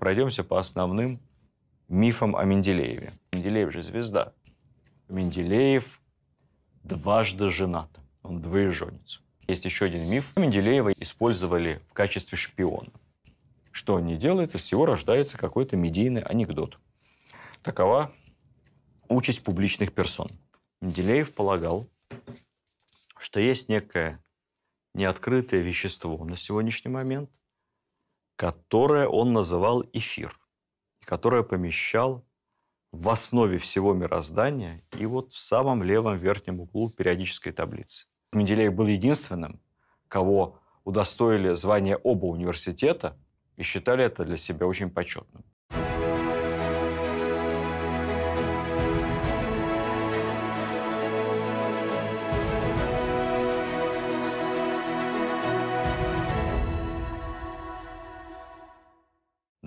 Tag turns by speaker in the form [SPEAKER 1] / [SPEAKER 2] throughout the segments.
[SPEAKER 1] пройдемся по основным мифам о Менделееве. Менделеев же звезда. Менделеев дважды женат. Он двоеженец. Есть еще один миф. Менделеева использовали в качестве шпиона. Что он не делает, из всего рождается какой-то медийный анекдот. Такова участь публичных персон. Менделеев полагал, что есть некое неоткрытое вещество на сегодняшний момент, которое он называл эфир, и которое помещал в основе всего мироздания и вот в самом левом верхнем углу периодической таблицы. Менделеев был единственным, кого удостоили звания оба университета и считали это для себя очень почетным.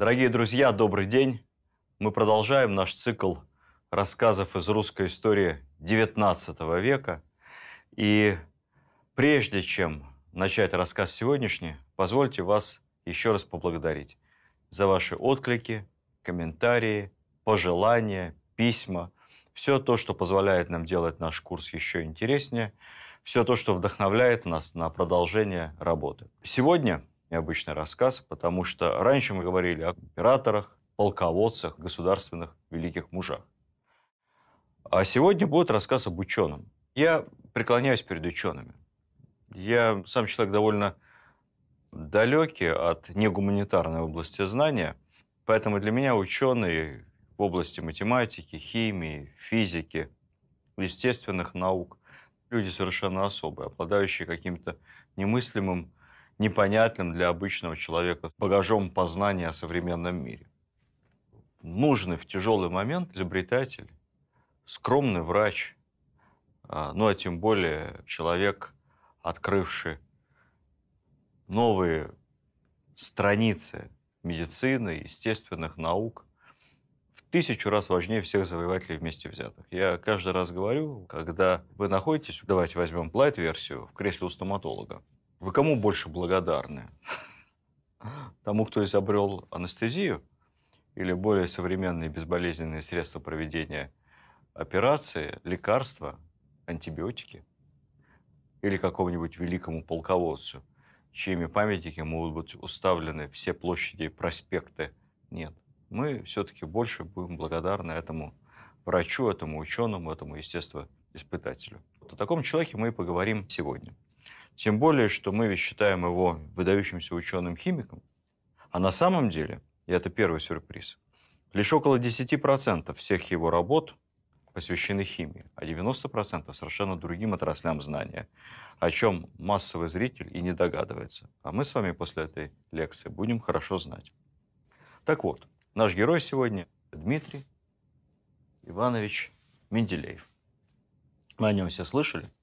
[SPEAKER 1] Дорогие друзья, добрый день. Мы продолжаем наш цикл рассказов из русской истории XIX века. И прежде чем начать рассказ сегодняшний, позвольте вас еще раз поблагодарить за ваши отклики, комментарии, пожелания, письма, все то, что позволяет нам делать наш курс еще интереснее, все то, что вдохновляет нас на продолжение работы. Сегодня необычный рассказ, потому что раньше мы говорили о императорах, полководцах, государственных великих мужах. А сегодня будет рассказ об ученом. Я преклоняюсь перед учеными. Я сам человек довольно далекий от негуманитарной области знания, поэтому для меня ученые в области математики, химии, физики, естественных наук, люди совершенно особые, обладающие каким-то немыслимым непонятным для обычного человека багажом познания о современном мире. Нужный в тяжелый момент изобретатель, скромный врач, а, ну а тем более человек, открывший новые страницы медицины, естественных наук, в тысячу раз важнее всех завоевателей вместе взятых. Я каждый раз говорю, когда вы находитесь, давайте возьмем лайт-версию в кресле у стоматолога, вы кому больше благодарны? Тому, кто изобрел анестезию или более современные безболезненные средства проведения операции, лекарства, антибиотики? Или какому-нибудь великому полководцу, чьими памятники могут быть уставлены все площади и проспекты? Нет. Мы все-таки больше будем благодарны этому врачу, этому ученому, этому, естествоиспытателю. Вот о таком человеке мы и поговорим сегодня. Тем более, что мы ведь считаем его выдающимся ученым-химиком, а на самом деле, и это первый сюрприз, лишь около 10% всех его работ посвящены химии, а 90% совершенно другим отраслям знания, о чем массовый зритель и не догадывается. А мы с вами после этой лекции будем хорошо знать. Так вот, наш герой сегодня Дмитрий Иванович Менделеев. Мы о нем все слышали –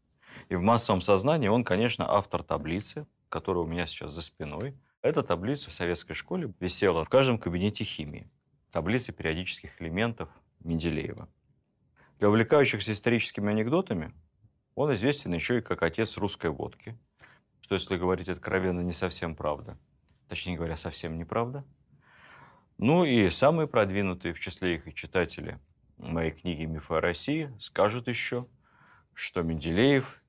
[SPEAKER 1] и в массовом сознании он, конечно, автор таблицы, которая у меня сейчас за спиной. Эта таблица в советской школе висела в каждом кабинете химии. Таблица периодических элементов Менделеева. Для увлекающихся историческими анекдотами он известен еще и как отец русской водки, что, если говорить откровенно, не совсем правда. Точнее говоря, совсем неправда. Ну и самые продвинутые, в числе их и читатели моей книги «Мифы о России», скажут еще, что Менделеев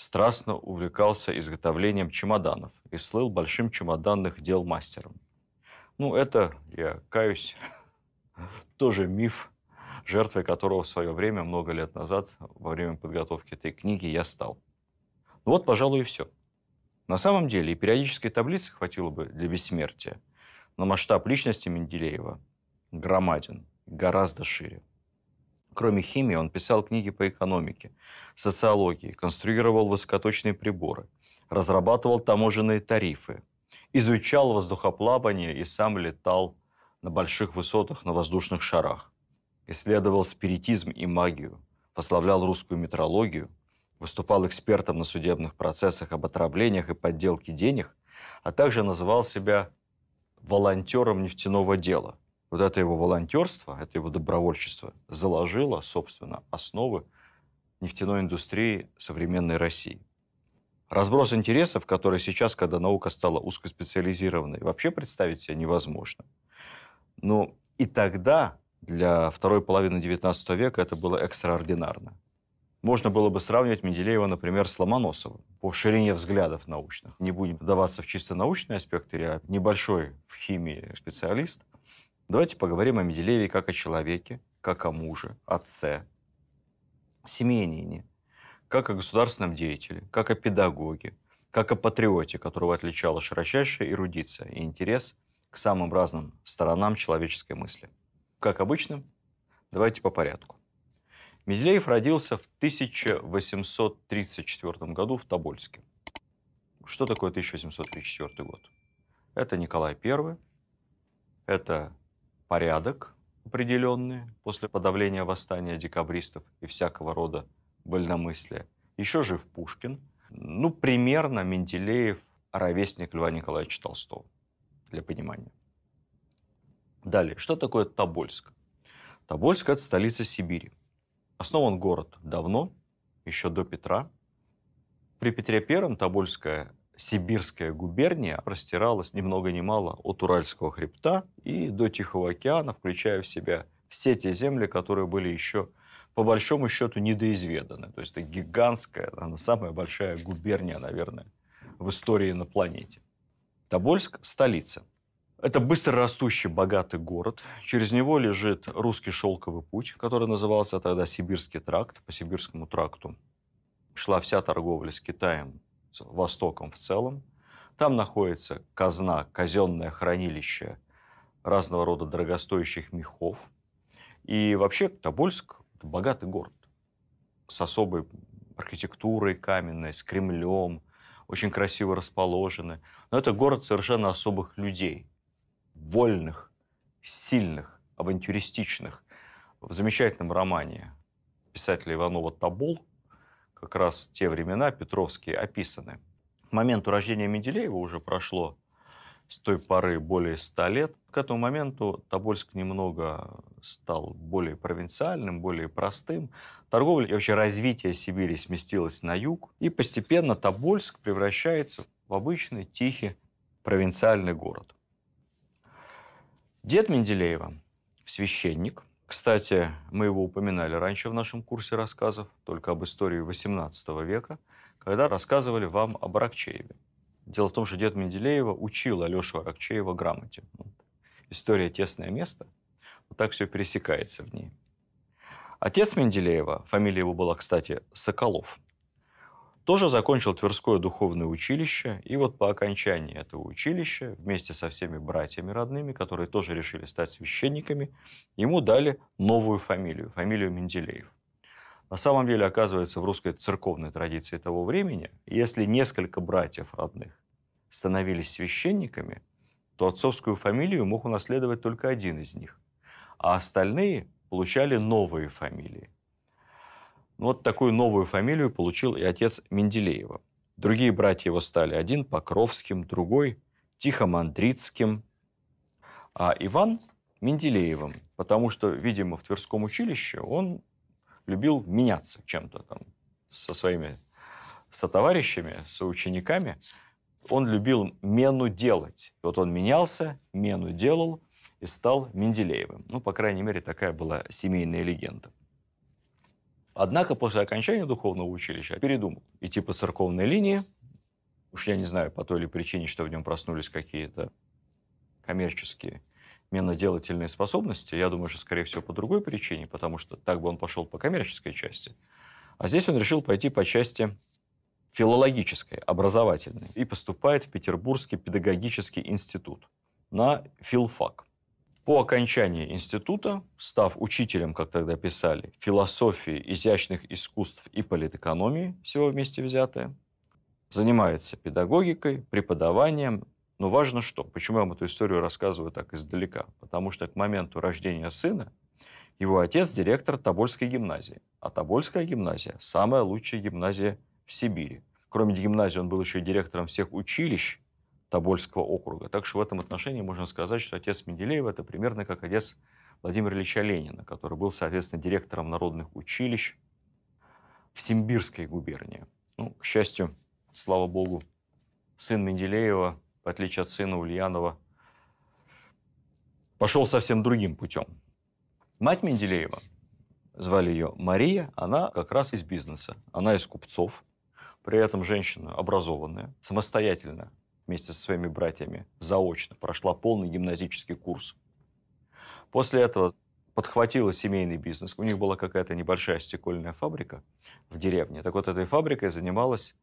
[SPEAKER 1] страстно увлекался изготовлением чемоданов и слыл большим чемоданных дел мастером. Ну, это, я каюсь, тоже миф, жертвой которого в свое время, много лет назад, во время подготовки этой книги, я стал. Ну вот, пожалуй, и все. На самом деле и периодической таблицы хватило бы для бессмертия, но масштаб личности Менделеева громаден, гораздо шире. Кроме химии, он писал книги по экономике, социологии, конструировал высокоточные приборы, разрабатывал таможенные тарифы, изучал воздухоплавание и сам летал на больших высотах на воздушных шарах, исследовал спиритизм и магию, пославлял русскую метрологию, выступал экспертом на судебных процессах об отравлениях и подделке денег, а также называл себя волонтером нефтяного дела – вот это его волонтерство, это его добровольчество заложило, собственно, основы нефтяной индустрии современной России. Разброс интересов, который сейчас, когда наука стала узкоспециализированной, вообще представить себе невозможно. Но ну, и тогда, для второй половины XIX века, это было экстраординарно. Можно было бы сравнивать Менделеева, например, с Ломоносовым по ширине взглядов научных. Не будем вдаваться в чисто научные аспекты, я небольшой в химии специалист. Давайте поговорим о Менделееве как о человеке, как о муже, отце, семьянине, как о государственном деятеле, как о педагоге, как о патриоте, которого отличала широчайшая эрудиция и интерес к самым разным сторонам человеческой мысли. Как обычно, давайте по порядку. Меделеев родился в 1834 году в Тобольске. Что такое 1834 год? Это Николай I, это порядок определенный после подавления восстания декабристов и всякого рода вольномыслия. Еще жив Пушкин. Ну, примерно Менделеев ровесник Льва Николаевича Толстого, для понимания. Далее, что такое Тобольск? Тобольск – это столица Сибири. Основан город давно, еще до Петра. При Петре I Тобольская Сибирская губерния простиралась ни много ни мало от Уральского хребта и до Тихого океана, включая в себя все те земли, которые были еще по большому счету недоизведаны. То есть это гигантская, она самая большая губерния, наверное, в истории на планете. Тобольск – столица. Это быстро растущий богатый город. Через него лежит русский шелковый путь, который назывался тогда Сибирский тракт. По Сибирскому тракту шла вся торговля с Китаем Востоком в целом. Там находится казна, казенное хранилище разного рода дорогостоящих мехов. И вообще Тобольск – богатый город с особой архитектурой каменной, с Кремлем, очень красиво расположены. Но это город совершенно особых людей, вольных, сильных, авантюристичных. В замечательном романе писателя Иванова «Тобол» как раз те времена петровские описаны. К моменту рождения Менделеева уже прошло с той поры более ста лет. К этому моменту Тобольск немного стал более провинциальным, более простым. Торговля и вообще развитие Сибири сместилось на юг. И постепенно Тобольск превращается в обычный тихий провинциальный город. Дед Менделеева, священник, кстати, мы его упоминали раньше в нашем курсе рассказов, только об истории XVIII века, когда рассказывали вам об Аракчееве. Дело в том, что дед Менделеева учил Алешу Аракчеева грамоте. Ну, история «Тесное место», вот так все пересекается в ней. Отец Менделеева, фамилия его была, кстати, Соколов – тоже закончил Тверское духовное училище, и вот по окончании этого училища, вместе со всеми братьями родными, которые тоже решили стать священниками, ему дали новую фамилию, фамилию Менделеев. На самом деле, оказывается, в русской церковной традиции того времени, если несколько братьев родных становились священниками, то отцовскую фамилию мог унаследовать только один из них, а остальные получали новые фамилии. Вот такую новую фамилию получил и отец Менделеева. Другие братья его стали один Покровским, другой Тихомандрицким, а Иван Менделеевым, потому что, видимо, в Тверском училище он любил меняться чем-то там со своими сотоварищами, учениками. Он любил мену делать. Вот он менялся, мену делал и стал Менделеевым. Ну, по крайней мере, такая была семейная легенда. Однако после окончания духовного училища я передумал идти по церковной линии. Уж я не знаю, по той или причине, что в нем проснулись какие-то коммерческие меноделательные способности. Я думаю, что, скорее всего, по другой причине, потому что так бы он пошел по коммерческой части. А здесь он решил пойти по части филологической, образовательной, и поступает в Петербургский педагогический институт на филфак. По окончании института, став учителем, как тогда писали, философии, изящных искусств и политэкономии, всего вместе взятое, занимается педагогикой, преподаванием. Но важно что? Почему я вам эту историю рассказываю так издалека? Потому что к моменту рождения сына его отец – директор Тобольской гимназии. А Тобольская гимназия – самая лучшая гимназия в Сибири. Кроме гимназии, он был еще директором всех училищ Тобольского округа. Так что в этом отношении можно сказать, что отец Менделеева – это примерно как отец Владимира Ильича Ленина, который был, соответственно, директором народных училищ в Симбирской губернии. Ну, к счастью, слава богу, сын Менделеева, в отличие от сына Ульянова, пошел совсем другим путем. Мать Менделеева, звали ее Мария, она как раз из бизнеса, она из купцов, при этом женщина образованная, самостоятельно вместе со своими братьями заочно прошла полный гимназический курс. После этого подхватила семейный бизнес. У них была какая-то небольшая стекольная фабрика в деревне. Так вот, этой фабрикой занималась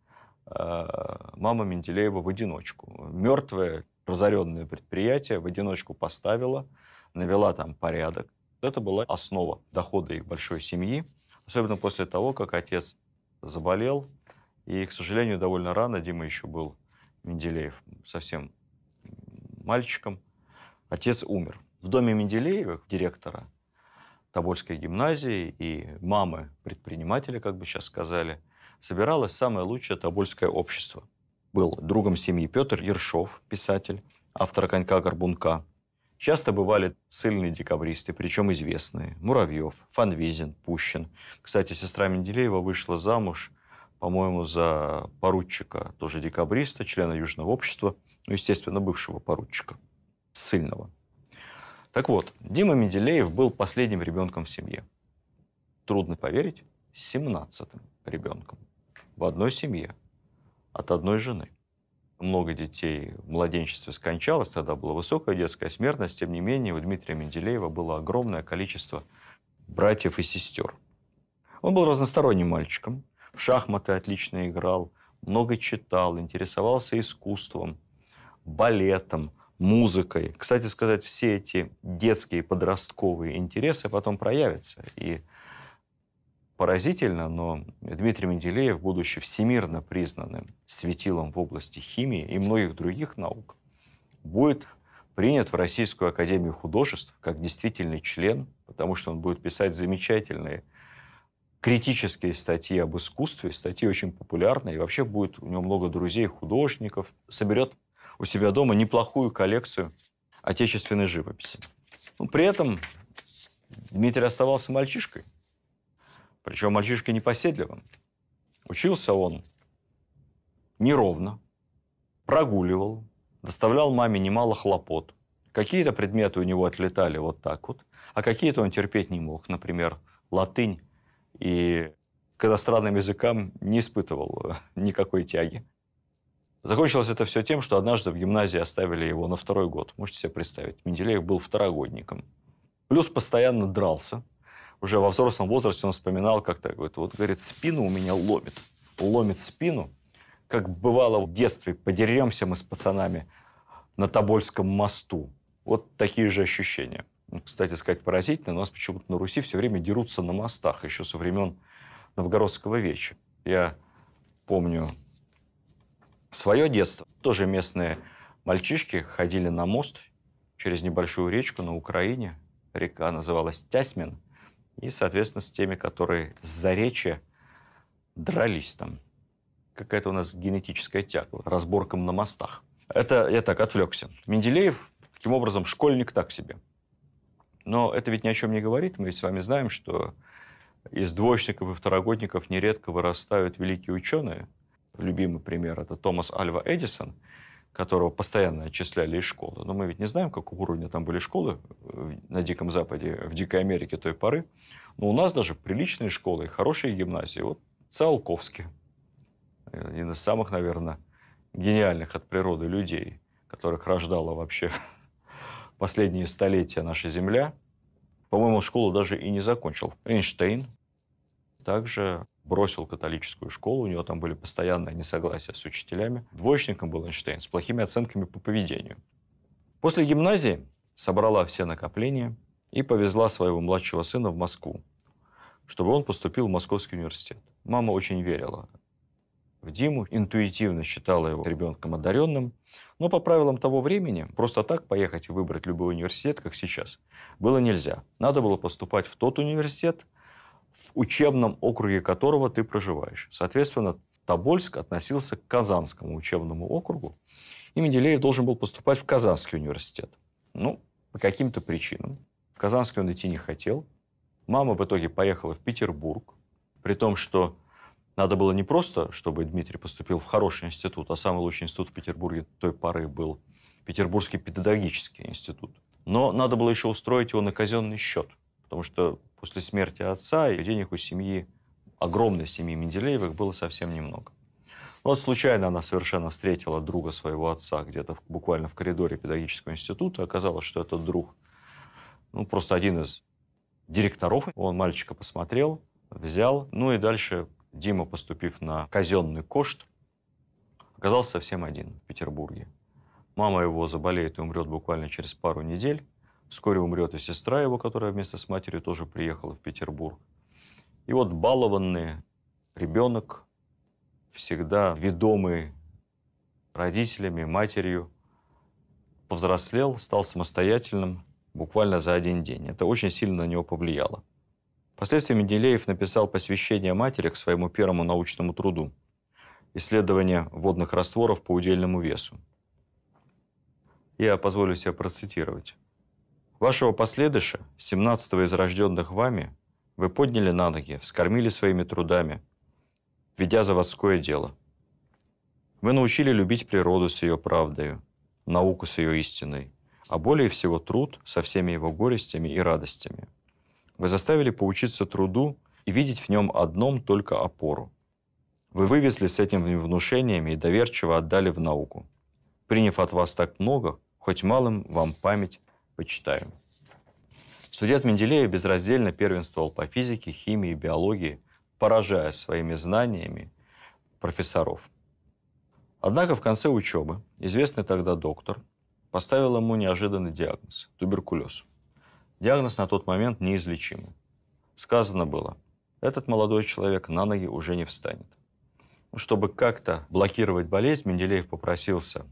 [SPEAKER 1] э, мама Менделеева в одиночку. Мертвое, разоренное предприятие в одиночку поставила, навела там порядок. Это была основа дохода их большой семьи, особенно после того, как отец заболел. И, к сожалению, довольно рано, Дима еще был Менделеев, совсем мальчиком, отец умер. В доме Менделеевых, директора Тобольской гимназии и мамы предпринимателя, как бы сейчас сказали, собиралось самое лучшее тобольское общество. Был другом семьи Петр Ершов, писатель, автор «Конька Горбунка». Часто бывали сыльные декабристы, причем известные. Муравьев, Фанвизин, Пущин. Кстати, сестра Менделеева вышла замуж – по-моему, за поручика, тоже декабриста, члена Южного общества, ну, естественно, бывшего поручика, сильного. Так вот, Дима Менделеев был последним ребенком в семье. Трудно поверить, 17 ребенком в одной семье от одной жены. Много детей в младенчестве скончалось, тогда была высокая детская смертность, тем не менее у Дмитрия Менделеева было огромное количество братьев и сестер. Он был разносторонним мальчиком, в шахматы отлично играл, много читал, интересовался искусством, балетом, музыкой. Кстати сказать, все эти детские подростковые интересы потом проявятся. И поразительно, но Дмитрий Менделеев, будучи всемирно признанным светилом в области химии и многих других наук, будет принят в Российскую Академию Художеств как действительный член, потому что он будет писать замечательные критические статьи об искусстве, статьи очень популярные, и вообще будет у него много друзей, художников, соберет у себя дома неплохую коллекцию отечественной живописи. Ну, при этом Дмитрий оставался мальчишкой, причем мальчишкой непоседливым. Учился он неровно, прогуливал, доставлял маме немало хлопот. Какие-то предметы у него отлетали вот так вот, а какие-то он терпеть не мог. Например, латынь и к иностранным языкам не испытывал э, никакой тяги. Закончилось это все тем, что однажды в гимназии оставили его на второй год. Можете себе представить, Менделеев был второгодником. Плюс постоянно дрался. Уже во взрослом возрасте он вспоминал как-то, говорит, вот, говорит, спину у меня ломит. Ломит спину, как бывало в детстве, подеремся мы с пацанами на Тобольском мосту. Вот такие же ощущения – ну, кстати сказать, поразительно, у нас почему-то на Руси все время дерутся на мостах, еще со времен Новгородского веча. Я помню свое детство. Тоже местные мальчишки ходили на мост через небольшую речку на Украине. Река называлась Тясмин. И, соответственно, с теми, которые за заречья дрались там. Какая-то у нас генетическая тяга, разборкам на мостах. Это я так отвлекся. Менделеев, таким образом, школьник так себе. Но это ведь ни о чем не говорит. Мы ведь с вами знаем, что из двоечников и второгодников нередко вырастают великие ученые. Любимый пример – это Томас Альва Эдисон, которого постоянно отчисляли из школы. Но мы ведь не знаем, какого уровня там были школы э, на Диком Западе, в Дикой Америке той поры. Но у нас даже приличные школы и хорошие гимназии. Вот Циолковский, э, один из самых, наверное, гениальных от природы людей, которых рождала вообще последние столетия наша Земля. По-моему, школу даже и не закончил. Эйнштейн также бросил католическую школу, у него там были постоянные несогласия с учителями. Двоечником был Эйнштейн с плохими оценками по поведению. После гимназии собрала все накопления и повезла своего младшего сына в Москву, чтобы он поступил в Московский университет. Мама очень верила в Диму, интуитивно считала его ребенком одаренным. Но по правилам того времени просто так поехать и выбрать любой университет, как сейчас, было нельзя. Надо было поступать в тот университет, в учебном округе которого ты проживаешь. Соответственно, Тобольск относился к Казанскому учебному округу, и Менделеев должен был поступать в Казанский университет. Ну, по каким-то причинам. В Казанский он идти не хотел. Мама в итоге поехала в Петербург, при том, что надо было не просто, чтобы Дмитрий поступил в хороший институт, а самый лучший институт в Петербурге той поры был Петербургский педагогический институт. Но надо было еще устроить его на казенный счет, потому что после смерти отца и денег у семьи, огромной семьи Менделеевых, было совсем немного. Вот случайно она совершенно встретила друга своего отца где-то в, буквально в коридоре педагогического института. Оказалось, что этот друг, ну, просто один из директоров. Он мальчика посмотрел, взял, ну и дальше Дима, поступив на казенный кошт, оказался совсем один в Петербурге. Мама его заболеет и умрет буквально через пару недель. Вскоре умрет и сестра его, которая вместе с матерью тоже приехала в Петербург. И вот балованный ребенок, всегда ведомый родителями, матерью, повзрослел, стал самостоятельным буквально за один день. Это очень сильно на него повлияло. Впоследствии Менделеев написал посвящение матери к своему первому научному труду «Исследование водных растворов по удельному весу». Я позволю себе процитировать. «Вашего последыша, 17-го из рожденных вами, вы подняли на ноги, вскормили своими трудами, ведя заводское дело. Вы научили любить природу с ее правдою, науку с ее истиной, а более всего труд со всеми его горестями и радостями – вы заставили поучиться труду и видеть в нем одном только опору. Вы вывезли с этим внушениями и доверчиво отдали в науку. Приняв от вас так много, хоть малым вам память почитаю. Судья Менделеев безраздельно первенствовал по физике, химии и биологии, поражая своими знаниями профессоров. Однако в конце учебы известный тогда доктор поставил ему неожиданный диагноз – туберкулез – Диагноз на тот момент неизлечимый. Сказано было, этот молодой человек на ноги уже не встанет. Ну, чтобы как-то блокировать болезнь, Менделеев попросился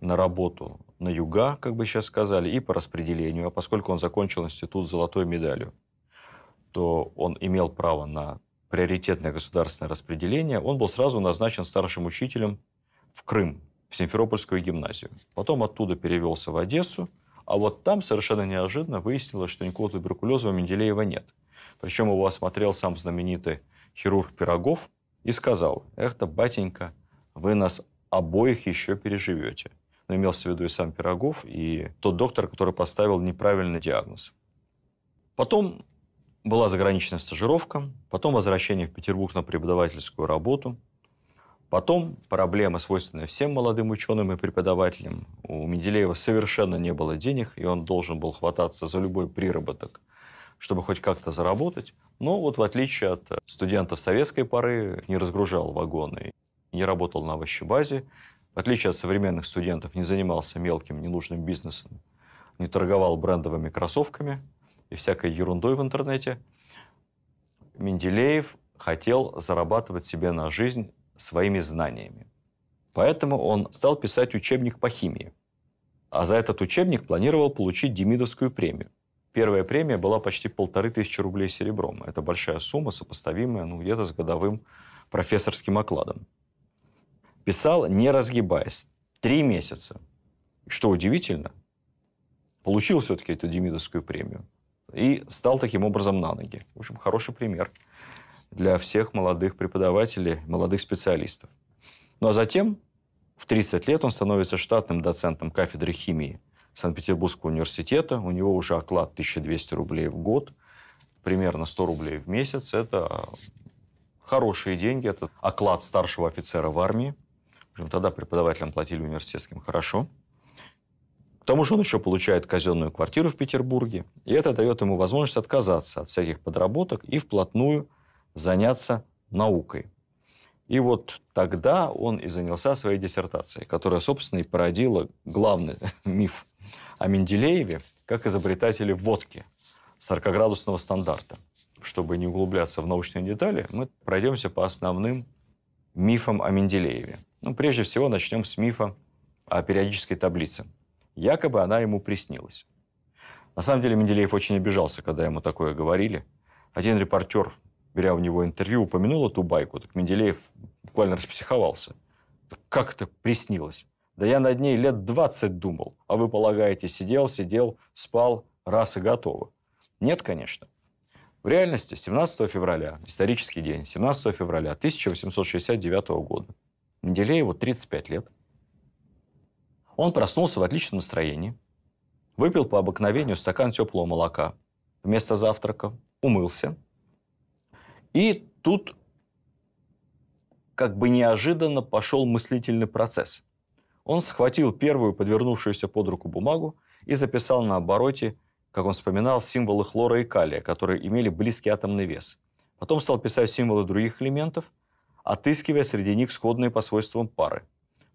[SPEAKER 1] на работу на юга, как бы сейчас сказали, и по распределению. А поскольку он закончил институт с золотой медалью, то он имел право на приоритетное государственное распределение. Он был сразу назначен старшим учителем в Крым, в Симферопольскую гимназию. Потом оттуда перевелся в Одессу – а вот там совершенно неожиданно выяснилось, что никакого туберкулеза у Менделеева нет. Причем его осмотрел сам знаменитый хирург Пирогов и сказал, «Эх-то, батенька, вы нас обоих еще переживете». Но ну, имелся в виду и сам Пирогов, и тот доктор, который поставил неправильный диагноз. Потом была заграничная стажировка, потом возвращение в Петербург на преподавательскую работу – Потом проблема, свойственная всем молодым ученым и преподавателям. У Менделеева совершенно не было денег, и он должен был хвататься за любой приработок, чтобы хоть как-то заработать. Но вот в отличие от э, студентов советской поры, не разгружал вагоны, не работал на овощебазе, в отличие от современных студентов, не занимался мелким ненужным бизнесом, не торговал брендовыми кроссовками и всякой ерундой в интернете. Менделеев хотел зарабатывать себе на жизнь своими знаниями. Поэтому он стал писать учебник по химии. А за этот учебник планировал получить Демидовскую премию. Первая премия была почти полторы тысячи рублей серебром. Это большая сумма, сопоставимая ну, где-то с годовым профессорским окладом. Писал, не разгибаясь, три месяца. Что удивительно, получил все-таки эту Демидовскую премию и встал таким образом на ноги. В общем, хороший пример для всех молодых преподавателей, молодых специалистов. Ну а затем, в 30 лет, он становится штатным доцентом кафедры химии Санкт-Петербургского университета. У него уже оклад 1200 рублей в год, примерно 100 рублей в месяц. Это хорошие деньги, это оклад старшего офицера в армии. Тогда преподавателям платили университетским хорошо. К тому же он еще получает казенную квартиру в Петербурге, и это дает ему возможность отказаться от всяких подработок и вплотную заняться наукой. И вот тогда он и занялся своей диссертацией, которая, собственно, и породила главный миф о Менделееве как изобретателе водки 40-градусного стандарта. Чтобы не углубляться в научные детали, мы пройдемся по основным мифам о Менделееве. Ну, прежде всего, начнем с мифа о периодической таблице. Якобы она ему приснилась. На самом деле Менделеев очень обижался, когда ему такое говорили. Один репортер беря у него интервью, упомянул эту байку, так Менделеев буквально распсиховался. Как это приснилось? Да я над ней лет 20 думал, а вы полагаете, сидел, сидел, спал, раз и готово. Нет, конечно. В реальности 17 февраля, исторический день, 17 февраля 1869 года, Менделееву 35 лет. Он проснулся в отличном настроении, выпил по обыкновению стакан теплого молока вместо завтрака, умылся – и тут как бы неожиданно пошел мыслительный процесс. Он схватил первую подвернувшуюся под руку бумагу и записал на обороте, как он вспоминал, символы хлора и калия, которые имели близкий атомный вес. Потом стал писать символы других элементов, отыскивая среди них сходные по свойствам пары.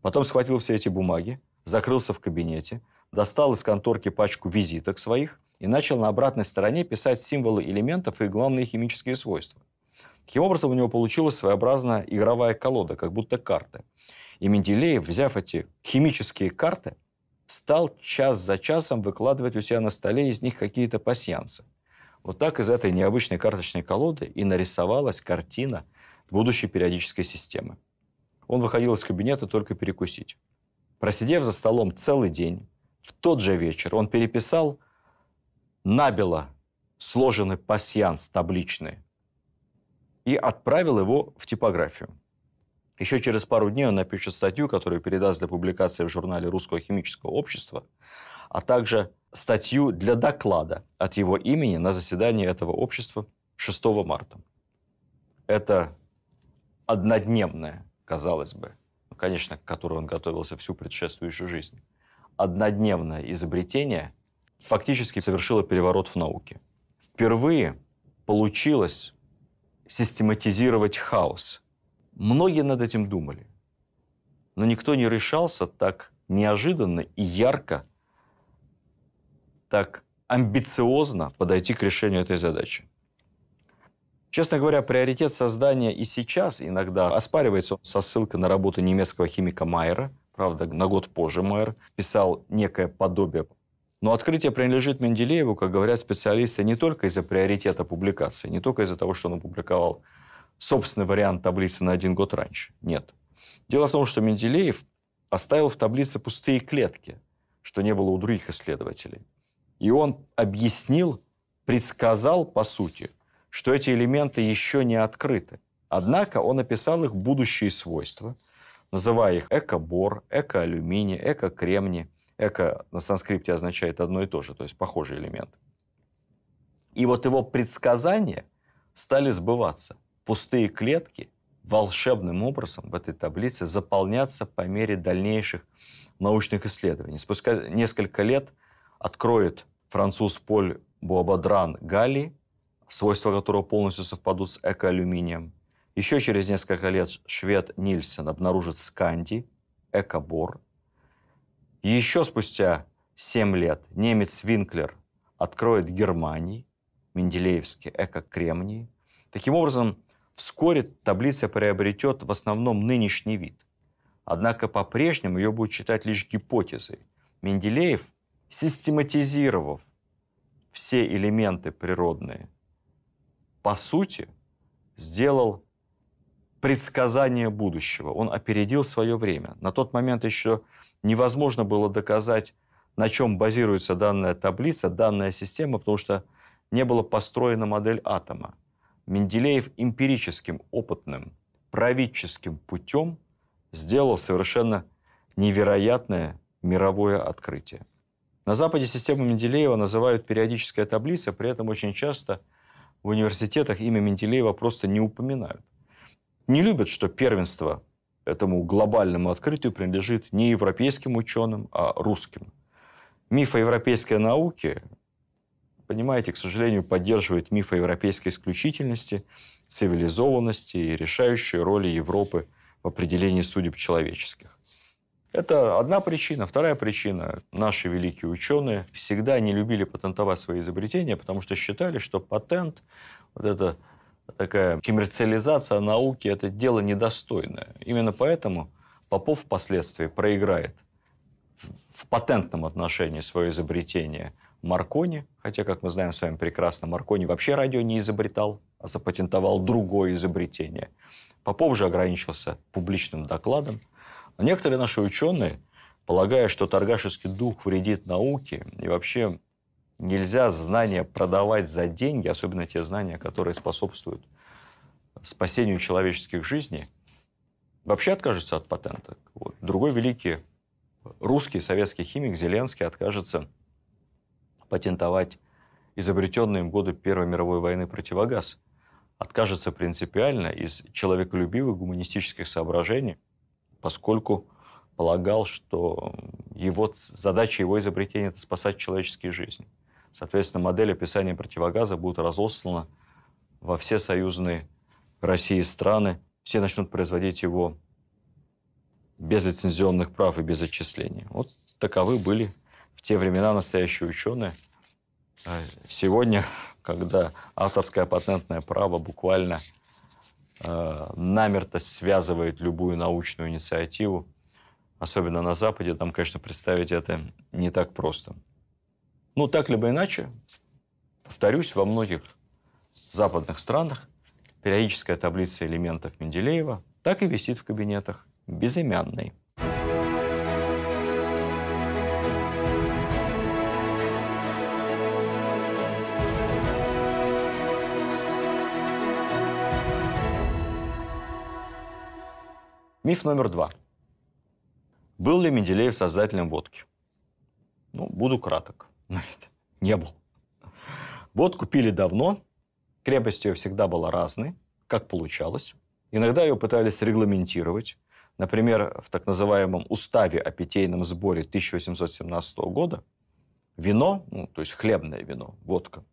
[SPEAKER 1] Потом схватил все эти бумаги, закрылся в кабинете, достал из конторки пачку визиток своих и начал на обратной стороне писать символы элементов и главные химические свойства – Таким образом, у него получилась своеобразная игровая колода, как будто карты. И Менделеев, взяв эти химические карты, стал час за часом выкладывать у себя на столе из них какие-то пасьянсы. Вот так из этой необычной карточной колоды и нарисовалась картина будущей периодической системы. Он выходил из кабинета только перекусить. Просидев за столом целый день, в тот же вечер он переписал набело сложенный пасьянс табличный и отправил его в типографию. Еще через пару дней он напишет статью, которую передаст для публикации в журнале Русского химического общества, а также статью для доклада от его имени на заседании этого общества 6 марта. Это однодневное, казалось бы, ну, конечно, к которой он готовился всю предшествующую жизнь, однодневное изобретение фактически совершило переворот в науке. Впервые получилось систематизировать хаос. Многие над этим думали, но никто не решался так неожиданно и ярко, так амбициозно подойти к решению этой задачи. Честно говоря, приоритет создания и сейчас иногда оспаривается со ссылкой на работу немецкого химика Майера. Правда, на год позже Майер писал некое подобие но открытие принадлежит Менделееву, как говорят специалисты, не только из-за приоритета публикации, не только из-за того, что он опубликовал собственный вариант таблицы на один год раньше. Нет. Дело в том, что Менделеев оставил в таблице пустые клетки, что не было у других исследователей. И он объяснил, предсказал, по сути, что эти элементы еще не открыты. Однако он описал их будущие свойства, называя их эко-бор, эко Эко на санскрипте означает одно и то же, то есть похожий элемент. И вот его предсказания стали сбываться. Пустые клетки волшебным образом в этой таблице заполняться по мере дальнейших научных исследований. Спустя несколько лет откроет француз Поль Буабадран Галли, свойства которого полностью совпадут с экоалюминием. Еще через несколько лет швед Нильсон обнаружит сканди, экобор, еще спустя 7 лет немец Винклер откроет Германии Менделеевский эко-кремний. Таким образом, вскоре таблица приобретет в основном нынешний вид. Однако по-прежнему ее будут читать лишь гипотезой. Менделеев, систематизировав все элементы природные, по сути, сделал предсказание будущего. Он опередил свое время. На тот момент еще невозможно было доказать, на чем базируется данная таблица, данная система, потому что не была построена модель атома. Менделеев эмпирическим, опытным, правительским путем сделал совершенно невероятное мировое открытие. На Западе систему Менделеева называют периодическая таблица, при этом очень часто в университетах имя Менделеева просто не упоминают не любят, что первенство этому глобальному открытию принадлежит не европейским ученым, а русским. Миф о европейской науке, понимаете, к сожалению, поддерживает миф о европейской исключительности, цивилизованности и решающей роли Европы в определении судеб человеческих. Это одна причина. Вторая причина. Наши великие ученые всегда не любили патентовать свои изобретения, потому что считали, что патент, вот это такая коммерциализация науки – это дело недостойное. Именно поэтому Попов впоследствии проиграет в, в патентном отношении свое изобретение Маркони, хотя, как мы знаем с вами прекрасно, Маркони вообще радио не изобретал, а запатентовал другое изобретение. Попов же ограничился публичным докладом. Но некоторые наши ученые, полагая, что торгашеский дух вредит науке и вообще Нельзя знания продавать за деньги, особенно те знания, которые способствуют спасению человеческих жизней. Вообще откажется от патента. Вот. Другой великий русский советский химик Зеленский откажется патентовать изобретенный им в годы Первой мировой войны противогаз. Откажется принципиально из человеколюбивых гуманистических соображений, поскольку полагал, что его задача его изобретения – это спасать человеческие жизни. Соответственно, модель описания противогаза будет разослана во все союзные России страны. Все начнут производить его без лицензионных прав и без отчислений. Вот таковы были в те времена настоящие ученые. А сегодня, когда авторское патентное право буквально э, намерто связывает любую научную инициативу, особенно на Западе, там, конечно, представить это не так просто. Но ну, так либо иначе, повторюсь, во многих западных странах периодическая таблица элементов Менделеева так и висит в кабинетах безымянной. Миф номер два. Был ли Менделеев создателем водки? Ну, буду краток. Ну, нет, не был. Вот купили давно, крепость ее всегда была разной, как получалось. Иногда ее пытались регламентировать. Например, в так называемом уставе о питейном сборе 1817 года вино, ну, то есть хлебное вино, водка,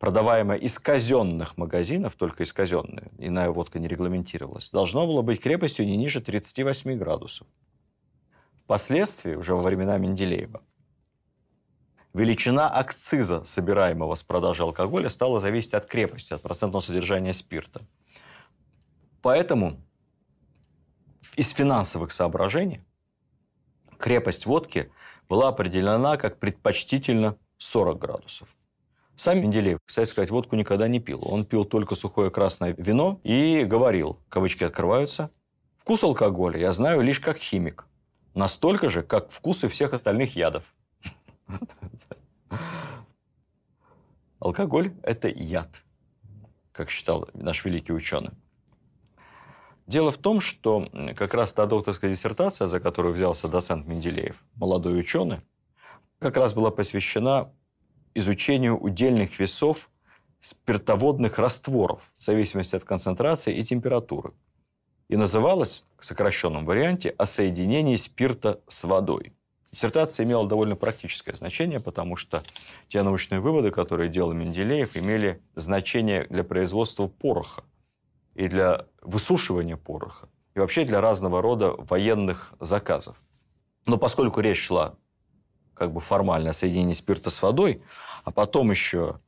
[SPEAKER 1] продаваемое из казенных магазинов, только из казенных, иная водка не регламентировалась, должно было быть крепостью не ниже 38 градусов. Впоследствии, уже во времена Менделеева, Величина акциза, собираемого с продажи алкоголя, стала зависеть от крепости, от процентного содержания спирта. Поэтому из финансовых соображений крепость водки была определена как предпочтительно 40 градусов. Сам Менделеев, кстати сказать, водку никогда не пил. Он пил только сухое красное вино и говорил, кавычки открываются, «Вкус алкоголя я знаю лишь как химик, настолько же, как вкусы всех остальных ядов. Алкоголь – это яд, как считал наш великий ученый. Дело в том, что как раз та докторская диссертация, за которую взялся доцент Менделеев, молодой ученый, как раз была посвящена изучению удельных весов спиртоводных растворов в зависимости от концентрации и температуры. И называлась, в сокращенном варианте, о соединении спирта с водой. Диссертация имела довольно практическое значение, потому что те научные выводы, которые делал Менделеев, имели значение для производства пороха и для высушивания пороха, и вообще для разного рода военных заказов. Но поскольку речь шла как бы формально о соединении спирта с водой, а потом еще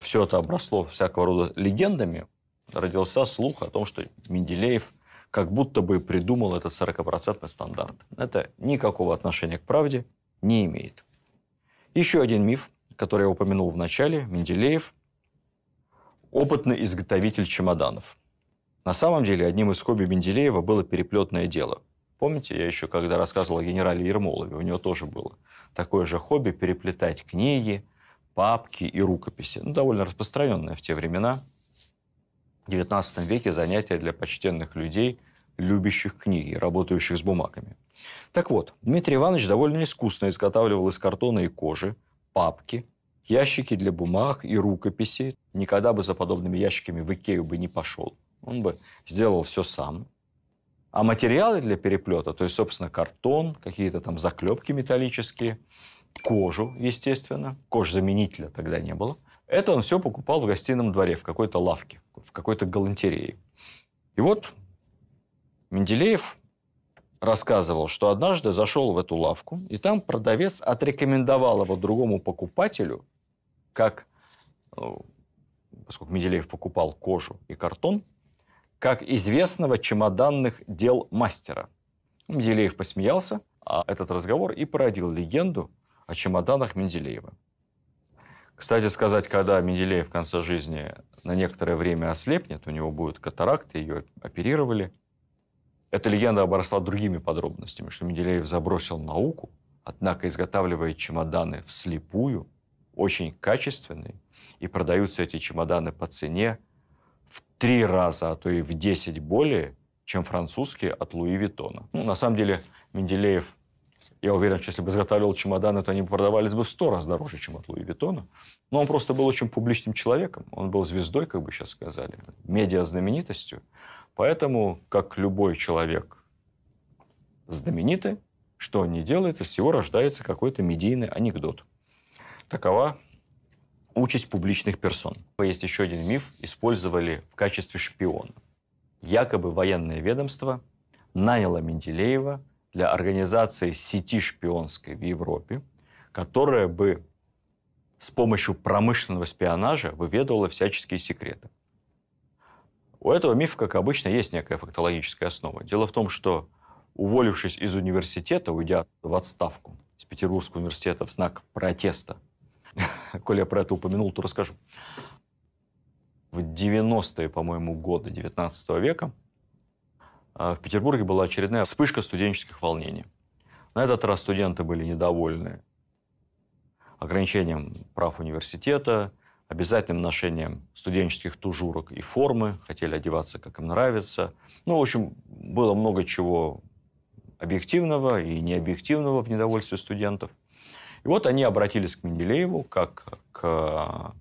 [SPEAKER 1] все это обросло всякого рода легендами, родился слух о том, что Менделеев – как будто бы придумал этот 40% стандарт. Это никакого отношения к правде не имеет. Еще один миф, который я упомянул в начале, Менделеев – опытный изготовитель чемоданов. На самом деле, одним из хобби Менделеева было переплетное дело. Помните, я еще когда рассказывал о генерале Ермолове, у него тоже было такое же хобби – переплетать книги, папки и рукописи. Ну, довольно распространенное в те времена – XIX веке занятие для почтенных людей, любящих книги, работающих с бумагами. Так вот, Дмитрий Иванович довольно искусно изготавливал из картона и кожи папки, ящики для бумаг и рукописи. Никогда бы за подобными ящиками в Икею бы не пошел. Он бы сделал все сам. А материалы для переплета, то есть, собственно, картон, какие-то там заклепки металлические, кожу, естественно, кож заменителя тогда не было – это он все покупал в гостином дворе, в какой-то лавке, в какой-то галантерее. И вот Менделеев рассказывал, что однажды зашел в эту лавку, и там продавец отрекомендовал его другому покупателю, как, ну, поскольку Менделеев покупал кожу и картон, как известного чемоданных дел мастера. Менделеев посмеялся, а этот разговор и породил легенду о чемоданах Менделеева. Кстати сказать, когда Менделеев в конце жизни на некоторое время ослепнет, у него будет катаракты, ее оперировали. Эта легенда обросла другими подробностями, что Менделеев забросил науку, однако изготавливает чемоданы вслепую, очень качественные, и продаются эти чемоданы по цене в три раза, а то и в десять более, чем французские от Луи Виттона. Ну, на самом деле Менделеев я уверен, что если бы изготавливал чемоданы, то они продавались бы в сто раз дороже, чем от Луи Виттона. Но он просто был очень публичным человеком. Он был звездой, как бы сейчас сказали, медиа-знаменитостью. Поэтому, как любой человек знаменитый, что он не делает, из всего рождается какой-то медийный анекдот. Такова участь публичных персон. Есть еще один миф, использовали в качестве шпиона. Якобы военное ведомство наняло Менделеева – для организации сети шпионской в Европе, которая бы с помощью промышленного шпионажа выведывала всяческие секреты. У этого мифа, как обычно, есть некая фактологическая основа. Дело в том, что уволившись из университета, уйдя в отставку с Петербургского университета в знак протеста, коли я про это упомянул, то расскажу. В 90-е, по-моему, годы 19 века а в Петербурге была очередная вспышка студенческих волнений. На этот раз студенты были недовольны ограничением прав университета, обязательным ношением студенческих тужурок и формы, хотели одеваться, как им нравится. Ну, в общем, было много чего объективного и необъективного в недовольстве студентов. И вот они обратились к Менделееву как к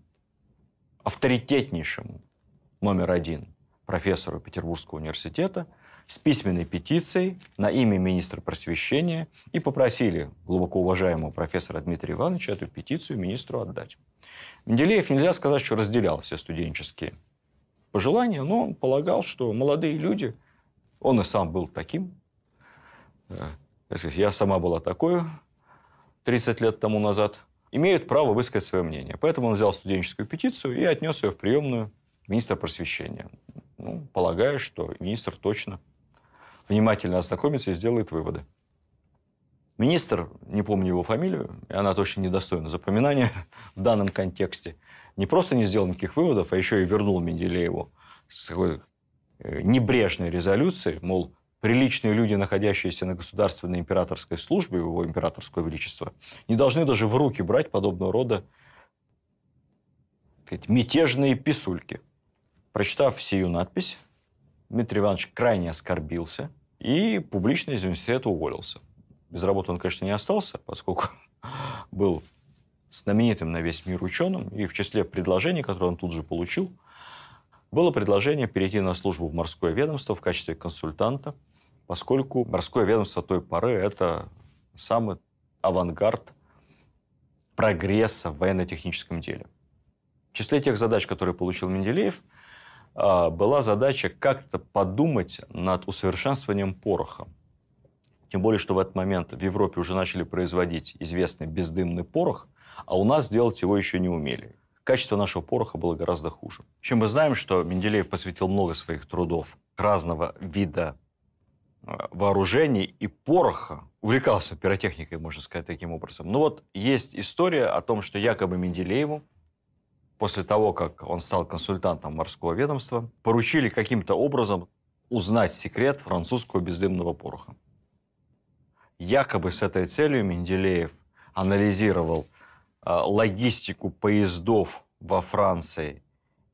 [SPEAKER 1] авторитетнейшему номер один профессору Петербургского университета – с письменной петицией на имя министра просвещения и попросили глубоко уважаемого профессора Дмитрия Ивановича эту петицию министру отдать. Менделеев нельзя сказать, что разделял все студенческие пожелания, но он полагал, что молодые люди, он и сам был таким, э, я сама была такой 30 лет тому назад, имеют право высказать свое мнение. Поэтому он взял студенческую петицию и отнес ее в приемную министра просвещения, ну, полагая, что министр точно внимательно ознакомится и сделает выводы. Министр, не помню его фамилию, и она точно недостойна запоминания в данном контексте, не просто не сделал никаких выводов, а еще и вернул Менделееву с такой э, небрежной резолюцией, мол, приличные люди, находящиеся на государственной императорской службе, его императорское величество, не должны даже в руки брать подобного рода сказать, мятежные писульки. Прочитав сию надпись, Дмитрий Иванович крайне оскорбился и публично из университета уволился. Без работы он, конечно, не остался, поскольку был знаменитым на весь мир ученым, и в числе предложений, которые он тут же получил, было предложение перейти на службу в морское ведомство в качестве консультанта, поскольку морское ведомство той поры – это самый авангард прогресса в военно-техническом деле. В числе тех задач, которые получил Менделеев – а, была задача как-то подумать над усовершенствованием пороха. Тем более, что в этот момент в Европе уже начали производить известный бездымный порох, а у нас сделать его еще не умели. Качество нашего пороха было гораздо хуже. Чем мы знаем, что Менделеев посвятил много своих трудов разного вида а, вооружений и пороха, увлекался пиротехникой, можно сказать, таким образом. Но вот есть история о том, что якобы Менделееву после того, как он стал консультантом морского ведомства, поручили каким-то образом узнать секрет французского бездымного пороха. Якобы с этой целью Менделеев анализировал э, логистику поездов во Франции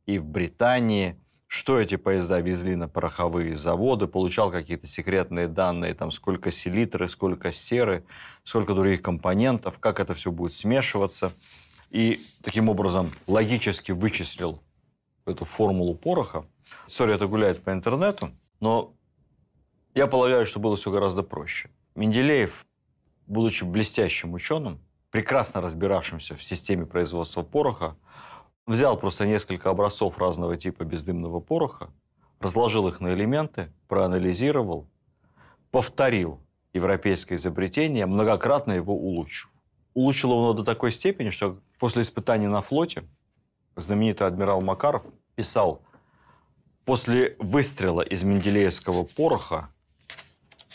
[SPEAKER 1] и в Британии, что эти поезда везли на пороховые заводы, получал какие-то секретные данные, там сколько селитры, сколько серы, сколько других компонентов, как это все будет смешиваться – и таким образом логически вычислил эту формулу пороха. Сори, это гуляет по интернету, но я полагаю, что было все гораздо проще. Менделеев, будучи блестящим ученым, прекрасно разбиравшимся в системе производства пороха, взял просто несколько образцов разного типа бездымного пороха, разложил их на элементы, проанализировал, повторил европейское изобретение, многократно его улучшив улучшило его до такой степени, что после испытаний на флоте знаменитый адмирал Макаров писал, после выстрела из менделеевского пороха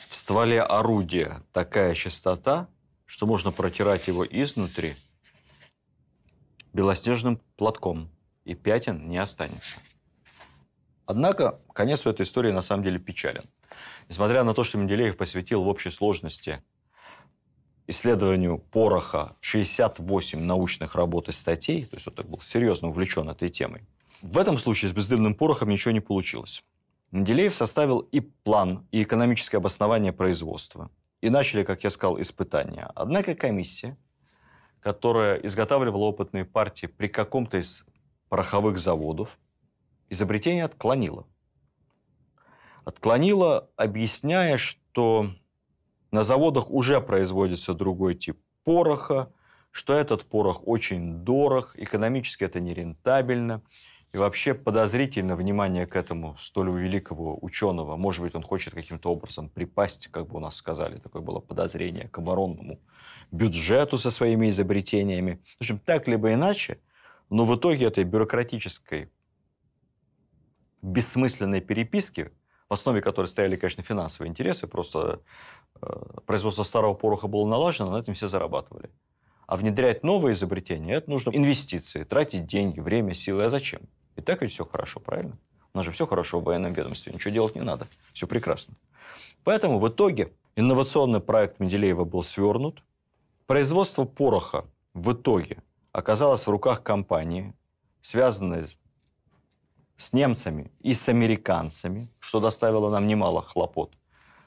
[SPEAKER 1] в стволе орудия такая частота, что можно протирать его изнутри белоснежным платком, и пятен не останется. Однако, конец у этой истории на самом деле печален. Несмотря на то, что Менделеев посвятил в общей сложности исследованию пороха 68 научных работ и статей, то есть он так был серьезно увлечен этой темой. В этом случае с бездымным порохом ничего не получилось. Менделеев составил и план, и экономическое обоснование производства. И начали, как я сказал, испытания. Однако комиссия, которая изготавливала опытные партии при каком-то из пороховых заводов, изобретение отклонила. Отклонила, объясняя, что на заводах уже производится другой тип пороха, что этот порох очень дорог, экономически это нерентабельно. И вообще подозрительно внимание к этому столь великого ученого. Может быть, он хочет каким-то образом припасть, как бы у нас сказали. Такое было подозрение к оборонному бюджету со своими изобретениями. В общем, так либо иначе, но в итоге этой бюрократической бессмысленной переписки в основе которой стояли, конечно, финансовые интересы, просто э, производство старого пороха было налажено, на этом все зарабатывали. А внедрять новые изобретения, это нужно инвестиции, тратить деньги, время, силы. А зачем? И так ведь все хорошо, правильно? У нас же все хорошо в военном ведомстве, ничего делать не надо, все прекрасно. Поэтому в итоге инновационный проект Менделеева был свернут, производство пороха в итоге оказалось в руках компании, связанной с немцами и с американцами, что доставило нам немало хлопот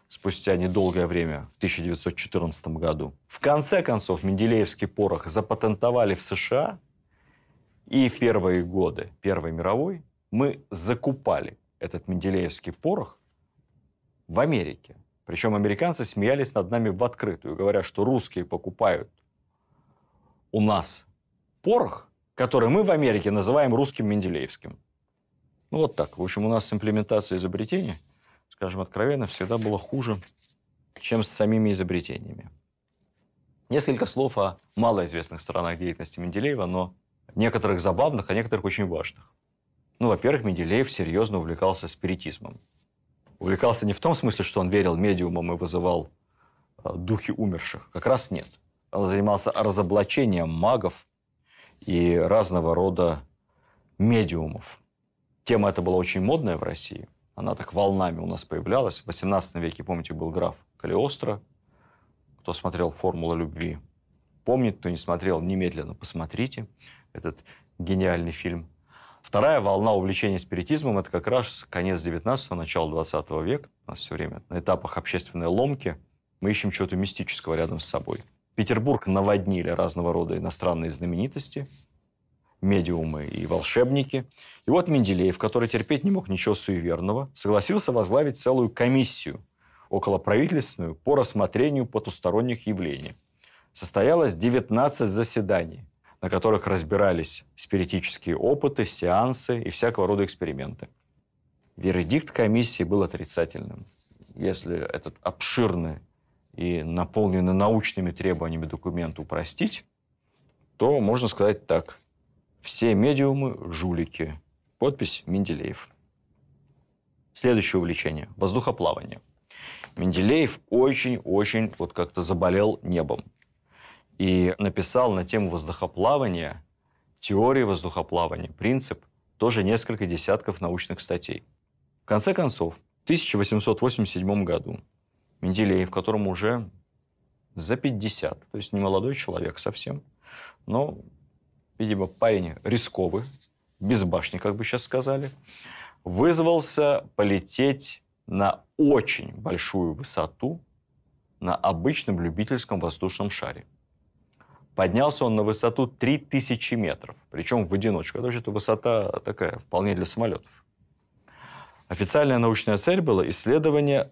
[SPEAKER 1] спустя недолгое время, в 1914 году. В конце концов, Менделеевский порох запатентовали в США, и в первые годы Первой мировой мы закупали этот Менделеевский порох в Америке. Причем американцы смеялись над нами в открытую, говоря, что русские покупают у нас порох, который мы в Америке называем русским Менделеевским. Ну, вот так. В общем, у нас с имплементацией изобретений, скажем откровенно, всегда было хуже, чем с самими изобретениями. Несколько слов о малоизвестных сторонах деятельности Менделеева, но некоторых забавных, а некоторых очень важных. Ну, во-первых, Менделеев серьезно увлекался спиритизмом. Увлекался не в том смысле, что он верил медиумам и вызывал э, духи умерших. Как раз нет. Он занимался разоблачением магов и разного рода медиумов. Тема эта была очень модная в России. Она так волнами у нас появлялась. В 18 веке, помните, был граф Калиостро. Кто смотрел «Формула любви», помнит. Кто не смотрел, немедленно посмотрите этот гениальный фильм. Вторая волна увлечения спиритизмом – это как раз конец 19-го, начало 20 века. У нас все время на этапах общественной ломки мы ищем чего-то мистического рядом с собой. Петербург наводнили разного рода иностранные знаменитости – медиумы и волшебники. И вот Менделеев, который терпеть не мог ничего суеверного, согласился возглавить целую комиссию околоправительственную по рассмотрению потусторонних явлений. Состоялось 19 заседаний, на которых разбирались спиритические опыты, сеансы и всякого рода эксперименты. Вердикт комиссии был отрицательным. Если этот обширный и наполненный научными требованиями документ упростить, то можно сказать так. Все медиумы – жулики. Подпись Менделеев. Следующее увлечение – воздухоплавание. Менделеев очень-очень вот как-то заболел небом и написал на тему воздухоплавания, теории воздухоплавания, принцип, тоже несколько десятков научных статей. В конце концов, в 1887 году Менделеев, которому уже за 50, то есть не молодой человек совсем, но видимо, парень рисковый, без башни, как бы сейчас сказали, вызвался полететь на очень большую высоту на обычном любительском воздушном шаре. Поднялся он на высоту 3000 метров, причем в одиночку. Это вообще-то высота такая, вполне для самолетов. Официальная научная цель была исследование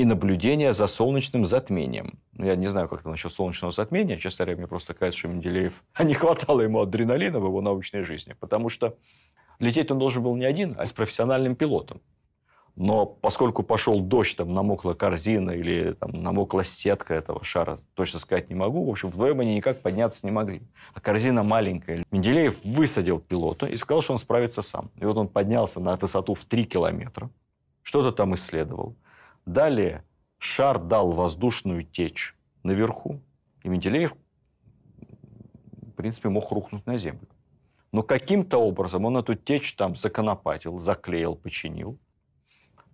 [SPEAKER 1] и наблюдение за солнечным затмением. Ну, я не знаю, как там насчет солнечного затмения. Честно говоря, мне просто кажется, что Менделеев а не хватало ему адреналина в его научной жизни, потому что лететь он должен был не один, а с профессиональным пилотом. Но поскольку пошел дождь, там намокла корзина или там, намокла сетка этого шара, точно сказать не могу. В общем, вдвоем они никак подняться не могли. А корзина маленькая. Менделеев высадил пилота и сказал, что он справится сам. И вот он поднялся на высоту в 3 километра, что-то там исследовал. Далее шар дал воздушную течь наверху, и Менделеев, в принципе, мог рухнуть на землю. Но каким-то образом он эту течь там законопатил, заклеил, починил.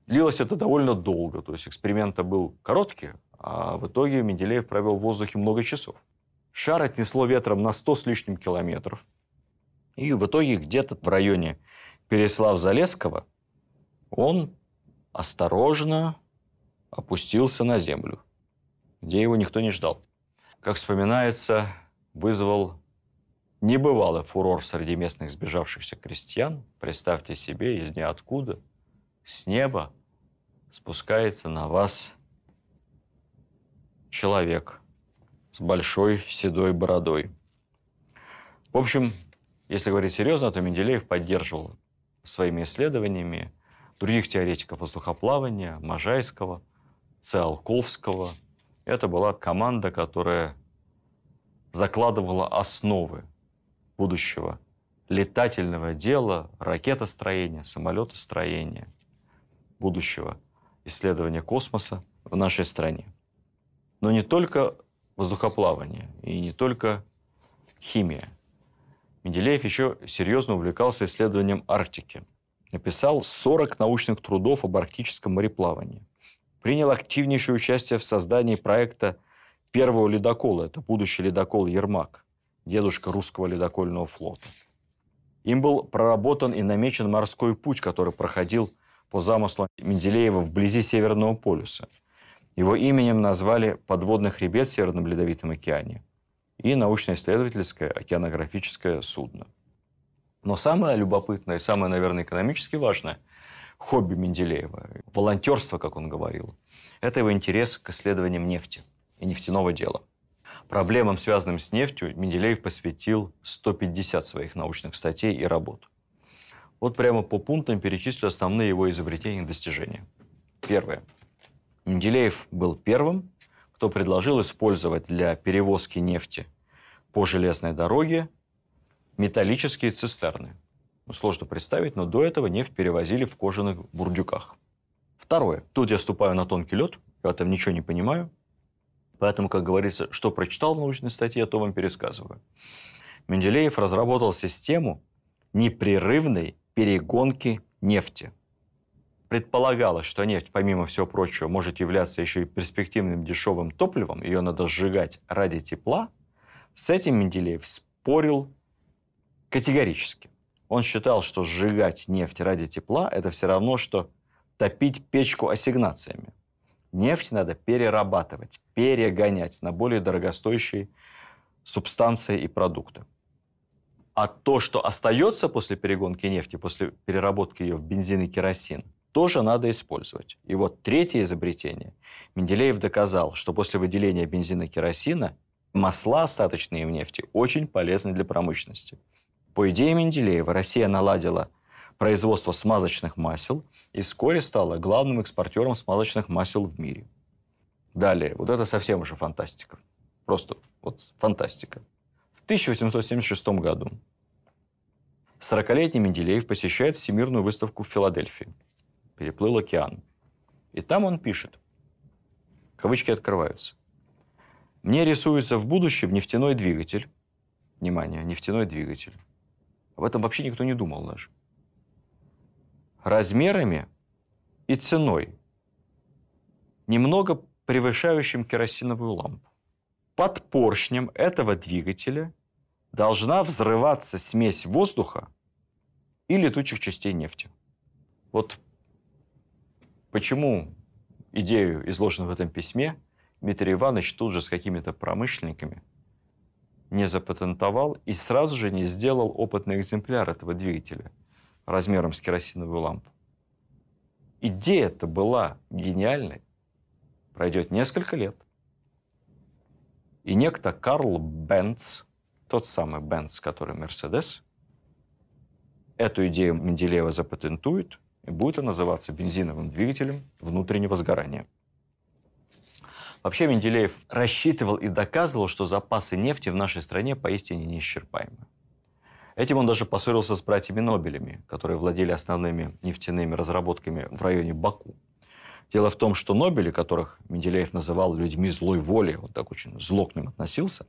[SPEAKER 1] Длилось это довольно долго, то есть эксперимент был короткий, а в итоге Менделеев провел в воздухе много часов. Шар отнесло ветром на 100 с лишним километров. И в итоге где-то в районе Переслав-Залесского он осторожно опустился на землю, где его никто не ждал. Как вспоминается, вызвал небывалый фурор среди местных сбежавшихся крестьян. Представьте себе, из ниоткуда, с неба спускается на вас человек с большой седой бородой. В общем, если говорить серьезно, то Менделеев поддерживал своими исследованиями других теоретиков воздухоплавания, Можайского – Циолковского. Это была команда, которая закладывала основы будущего летательного дела, ракетостроения, самолетостроения, будущего исследования космоса в нашей стране. Но не только воздухоплавание и не только химия. Менделеев еще серьезно увлекался исследованием Арктики. Написал 40 научных трудов об арктическом мореплавании – принял активнейшее участие в создании проекта первого ледокола. Это будущий ледокол «Ермак», дедушка русского ледокольного флота. Им был проработан и намечен морской путь, который проходил по замыслу Менделеева вблизи Северного полюса. Его именем назвали подводный хребет в Северном Ледовитом океане и научно-исследовательское океанографическое судно. Но самое любопытное и самое, наверное, экономически важное – хобби Менделеева, волонтерство, как он говорил. Это его интерес к исследованиям нефти и нефтяного дела. Проблемам, связанным с нефтью, Менделеев посвятил 150 своих научных статей и работ. Вот прямо по пунктам перечислю основные его изобретения и достижения. Первое. Менделеев был первым, кто предложил использовать для перевозки нефти по железной дороге металлические цистерны – ну, сложно представить, но до этого нефть перевозили в кожаных бурдюках. Второе. Тут я ступаю на тонкий лед, я там ничего не понимаю. Поэтому, как говорится, что прочитал в научной статье, я то вам пересказываю. Менделеев разработал систему непрерывной перегонки нефти. Предполагалось, что нефть, помимо всего прочего, может являться еще и перспективным дешевым топливом, ее надо сжигать ради тепла. С этим Менделеев спорил категорически. Он считал, что сжигать нефть ради тепла – это все равно, что топить печку ассигнациями. Нефть надо перерабатывать, перегонять на более дорогостоящие субстанции и продукты. А то, что остается после перегонки нефти, после переработки ее в бензин и керосин, тоже надо использовать. И вот третье изобретение. Менделеев доказал, что после выделения бензина и керосина масла, остаточные в нефти, очень полезны для промышленности – по идее Менделеева, Россия наладила производство смазочных масел и вскоре стала главным экспортером смазочных масел в мире. Далее, вот это совсем уже фантастика. Просто вот фантастика. В 1876 году 40-летний Менделеев посещает Всемирную выставку в Филадельфии. Переплыл океан. И там он пишет. Кавычки открываются. Мне рисуется в будущем нефтяной двигатель. Внимание, нефтяной двигатель. Об этом вообще никто не думал даже. Размерами и ценой, немного превышающим керосиновую лампу. Под поршнем этого двигателя должна взрываться смесь воздуха и летучих частей нефти. Вот почему идею, изложенную в этом письме, Дмитрий Иванович тут же с какими-то промышленниками не запатентовал и сразу же не сделал опытный экземпляр этого двигателя размером с керосиновую лампу. Идея-то была гениальной. Пройдет несколько лет. И некто Карл Бенц, тот самый Бенц, который Мерседес, эту идею Менделеева запатентует, и будет она называться бензиновым двигателем внутреннего сгорания. Вообще Менделеев рассчитывал и доказывал, что запасы нефти в нашей стране поистине неисчерпаемы. Этим он даже поссорился с братьями Нобелями, которые владели основными нефтяными разработками в районе Баку. Дело в том, что Нобели, которых Менделеев называл людьми злой воли, вот так очень зло к ним относился,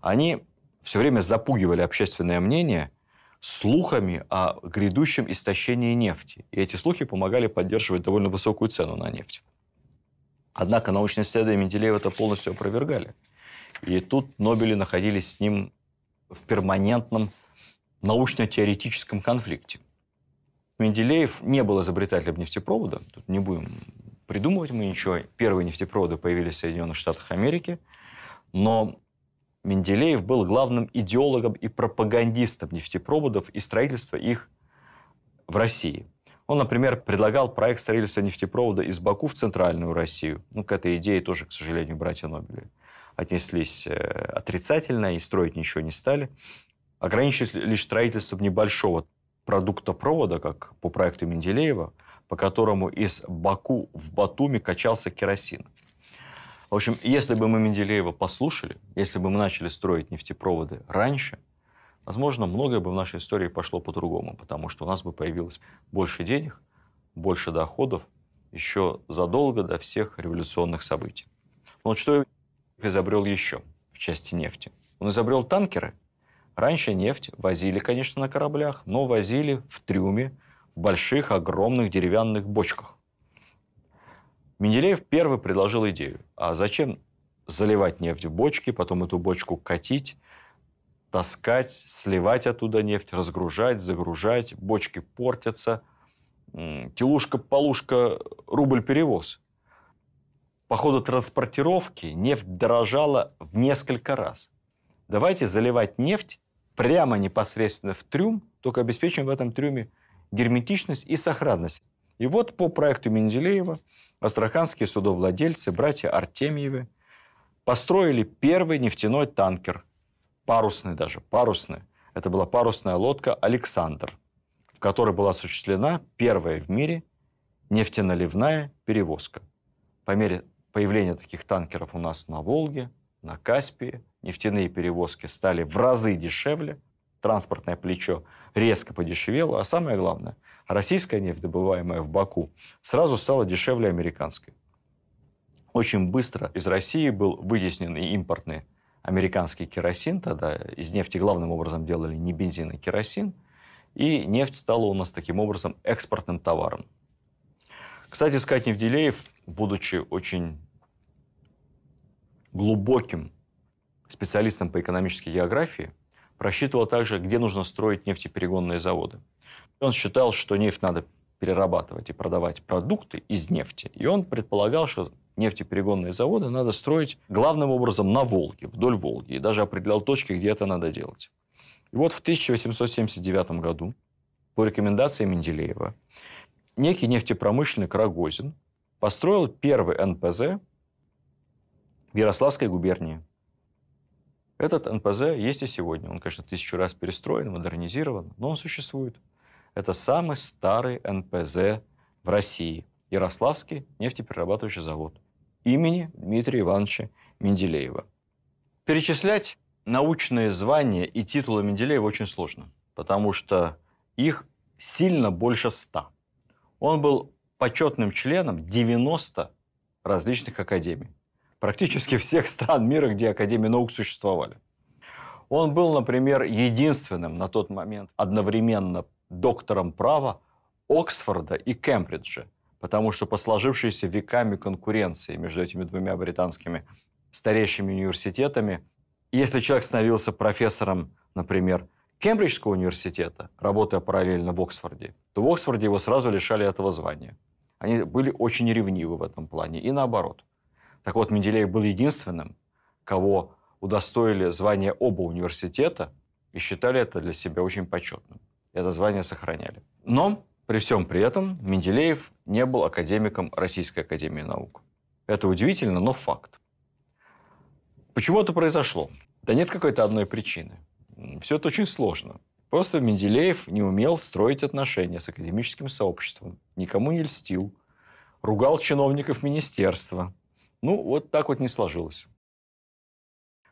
[SPEAKER 1] они все время запугивали общественное мнение слухами о грядущем истощении нефти. И эти слухи помогали поддерживать довольно высокую цену на нефть. Однако научные исследования Менделеева это полностью опровергали. И тут Нобели находились с ним в перманентном научно-теоретическом конфликте. Менделеев не был изобретателем нефтепровода. Тут не будем придумывать мы ничего. Первые нефтепроводы появились в Соединенных Штатах Америки. Но Менделеев был главным идеологом и пропагандистом нефтепроводов и строительства их в России – он, например, предлагал проект строительства нефтепровода из Баку в Центральную Россию. Ну, к этой идее тоже, к сожалению, братья Нобели отнеслись э, отрицательно и строить ничего не стали. Ограничились лишь строительством небольшого продукта провода, как по проекту Менделеева, по которому из Баку в Батуми качался керосин. В общем, если бы мы Менделеева послушали, если бы мы начали строить нефтепроводы раньше – Возможно, многое бы в нашей истории пошло по-другому, потому что у нас бы появилось больше денег, больше доходов еще задолго до всех революционных событий. Но вот что изобрел еще в части нефти? Он изобрел танкеры. Раньше нефть возили, конечно, на кораблях, но возили в трюме, в больших, огромных деревянных бочках. Менделеев первый предложил идею. А зачем заливать нефть в бочки, потом эту бочку катить, таскать, сливать оттуда нефть, разгружать, загружать, бочки портятся. Телушка-полушка, рубль перевоз. По ходу транспортировки нефть дорожала в несколько раз. Давайте заливать нефть прямо непосредственно в трюм, только обеспечим в этом трюме герметичность и сохранность. И вот по проекту Менделеева астраханские судовладельцы, братья Артемьевы, построили первый нефтяной танкер – парусной даже, парусной. Это была парусная лодка «Александр», в которой была осуществлена первая в мире нефтеналивная перевозка. По мере появления таких танкеров у нас на Волге, на Каспии, нефтяные перевозки стали в разы дешевле, транспортное плечо резко подешевело, а самое главное, российская нефть, добываемая в Баку, сразу стала дешевле американской. Очень быстро из России был вытеснен и импортный американский керосин тогда. Из нефти главным образом делали не бензин, а керосин. И нефть стала у нас таким образом экспортным товаром. Кстати сказать, Невделеев, будучи очень глубоким специалистом по экономической географии, просчитывал также, где нужно строить нефтеперегонные заводы. Он считал, что нефть надо перерабатывать и продавать продукты из нефти. И он предполагал, что нефтеперегонные заводы надо строить главным образом на Волге, вдоль Волги, и даже определял точки, где это надо делать. И вот в 1879 году по рекомендации Менделеева некий нефтепромышленник Рогозин построил первый НПЗ в Ярославской губернии. Этот НПЗ есть и сегодня. Он, конечно, тысячу раз перестроен, модернизирован, но он существует. Это самый старый НПЗ в России. Ярославский нефтеперерабатывающий завод имени Дмитрия Ивановича Менделеева. Перечислять научные звания и титулы Менделеева очень сложно, потому что их сильно больше ста. Он был почетным членом 90 различных академий. Практически всех стран мира, где академии наук существовали. Он был, например, единственным на тот момент одновременно доктором права Оксфорда и Кембриджа, потому что по сложившейся веками конкуренции между этими двумя британскими старейшими университетами, если человек становился профессором, например, Кембриджского университета, работая параллельно в Оксфорде, то в Оксфорде его сразу лишали этого звания. Они были очень ревнивы в этом плане, и наоборот. Так вот, Менделеев был единственным, кого удостоили звания оба университета и считали это для себя очень почетным это звание сохраняли. Но при всем при этом Менделеев не был академиком Российской Академии Наук. Это удивительно, но факт. Почему это произошло? Да нет какой-то одной причины. Все это очень сложно. Просто Менделеев не умел строить отношения с академическим сообществом, никому не льстил, ругал чиновников министерства. Ну, вот так вот не сложилось.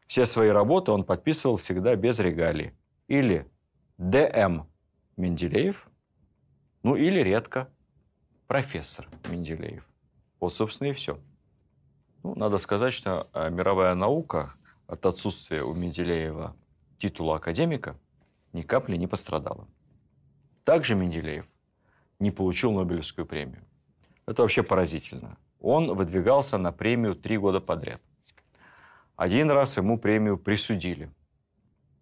[SPEAKER 1] Все свои работы он подписывал всегда без регалий. Или ДМ Менделеев, ну или редко профессор Менделеев. Вот, собственно, и все. Ну, надо сказать, что а, мировая наука от отсутствия у Менделеева титула академика ни капли не пострадала. Также Менделеев не получил Нобелевскую премию. Это вообще поразительно. Он выдвигался на премию три года подряд. Один раз ему премию присудили.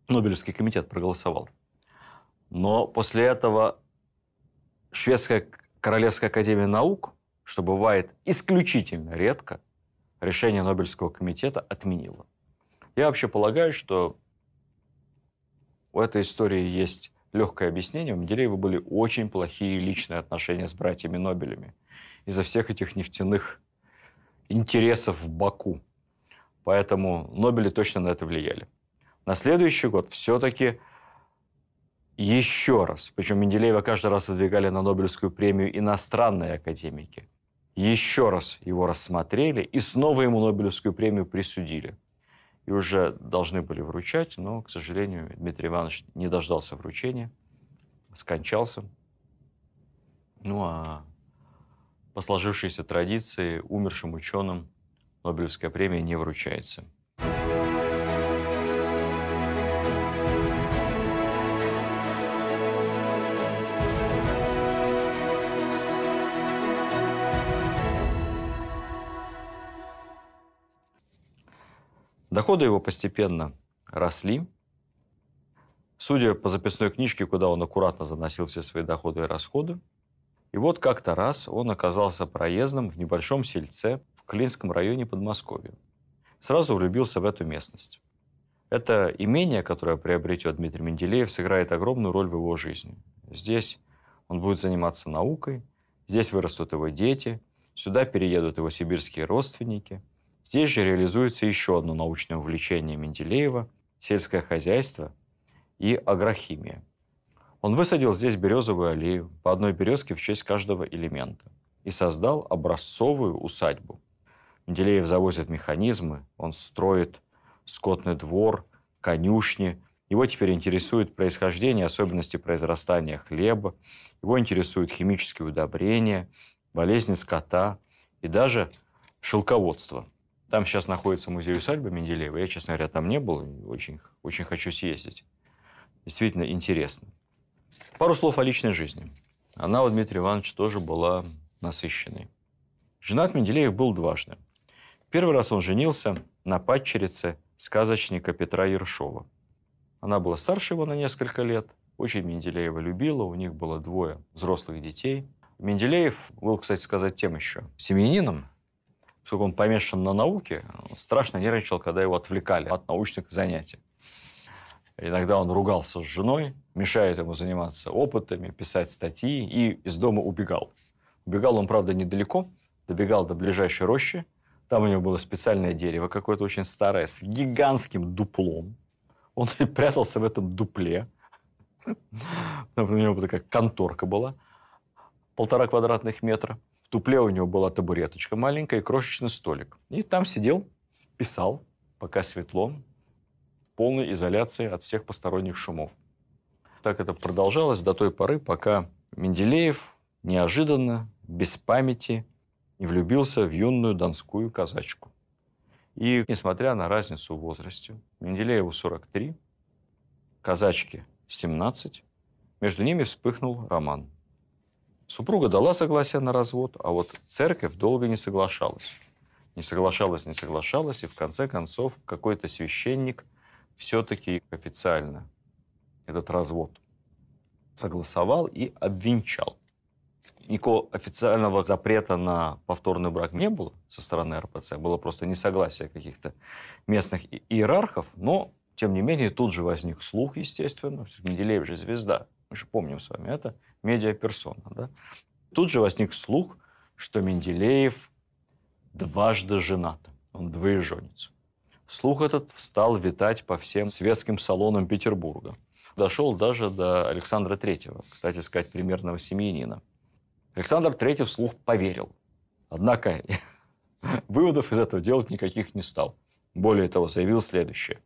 [SPEAKER 1] Нобелевский комитет проголосовал. Но после этого Шведская Королевская Академия Наук, что бывает исключительно редко, решение Нобелевского комитета отменила. Я вообще полагаю, что у этой истории есть легкое объяснение. У Менделеева были очень плохие личные отношения с братьями Нобелями из-за всех этих нефтяных интересов в Баку. Поэтому Нобели точно на это влияли. На следующий год все-таки еще раз. Причем Менделеева каждый раз выдвигали на Нобелевскую премию иностранные академики. Еще раз его рассмотрели и снова ему Нобелевскую премию присудили. И уже должны были вручать, но, к сожалению, Дмитрий Иванович не дождался вручения, скончался. Ну а по сложившейся традиции умершим ученым Нобелевская премия не вручается – Доходы его постепенно росли. Судя по записной книжке, куда он аккуратно заносил все свои доходы и расходы, и вот как-то раз он оказался проездным в небольшом сельце в Клинском районе Подмосковья. Сразу влюбился в эту местность. Это имение, которое приобретет Дмитрий Менделеев, сыграет огромную роль в его жизни. Здесь он будет заниматься наукой, здесь вырастут его дети, сюда переедут его сибирские родственники – Здесь же реализуется еще одно научное увлечение Менделеева – сельское хозяйство и агрохимия. Он высадил здесь березовую аллею, по одной березке в честь каждого элемента, и создал образцовую усадьбу. Менделеев завозит механизмы, он строит скотный двор, конюшни. Его теперь интересует происхождение, особенности произрастания хлеба, его интересуют химические удобрения, болезни скота и даже шелководство – там сейчас находится музей усадьбы Менделеева. Я, честно говоря, там не был. Очень, очень хочу съездить. Действительно интересно. Пару слов о личной жизни. Она у Дмитрия Ивановича тоже была насыщенной. Женат Менделеев был дважды. Первый раз он женился на падчерице сказочника Петра Ершова. Она была старше его на несколько лет, очень Менделеева любила, у них было двое взрослых детей. Менделеев был, кстати сказать, тем еще семьянином, поскольку он помешан на науке, страшно нервничал, когда его отвлекали от научных занятий. Иногда он ругался с женой, мешает ему заниматься опытами, писать статьи и из дома убегал. Убегал он, правда, недалеко, добегал до ближайшей рощи. Там у него было специальное дерево какое-то очень старое с гигантским дуплом. Он прятался в этом дупле. У него такая конторка была, полтора квадратных метра – в тупле у него была табуреточка маленькая и крошечный столик. И там сидел, писал, пока светло, полной изоляции от всех посторонних шумов. Так это продолжалось до той поры, пока Менделеев неожиданно, без памяти, не влюбился в юную донскую казачку. И, несмотря на разницу в возрасте, Менделееву 43, казачке 17, между ними вспыхнул роман – Супруга дала согласие на развод, а вот церковь долго не соглашалась. Не соглашалась, не соглашалась, и в конце концов какой-то священник все-таки официально этот развод согласовал и обвенчал. Никакого официального запрета на повторный брак не было со стороны РПЦ. Было просто несогласие каких-то местных иерархов, но, тем не менее, тут же возник слух, естественно. Менделеев же звезда. Мы же помним с вами это медиаперсона. Да? Тут же возник слух, что Менделеев дважды женат. Он двоеженец. Слух этот стал витать по всем светским салонам Петербурга. Дошел даже до Александра Третьего, кстати сказать, примерного семьянина. Александр Третий слух поверил. Однако выводов из этого делать никаких не стал. Более того, заявил следующее.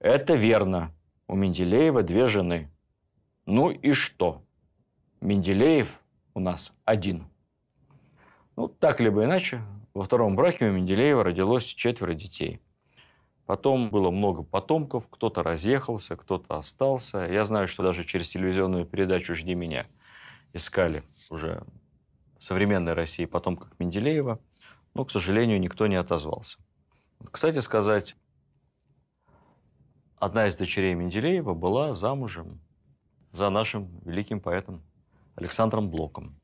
[SPEAKER 1] «Это верно. У Менделеева две жены. Ну и что? Менделеев у нас один. Ну, так либо иначе, во втором браке у Менделеева родилось четверо детей. Потом было много потомков, кто-то разъехался, кто-то остался. Я знаю, что даже через телевизионную передачу «Жди меня» искали уже в современной России потомков Менделеева, но, к сожалению, никто не отозвался. Кстати сказать, одна из дочерей Менделеева была замужем за нашим великим поэтом Александром Блоком.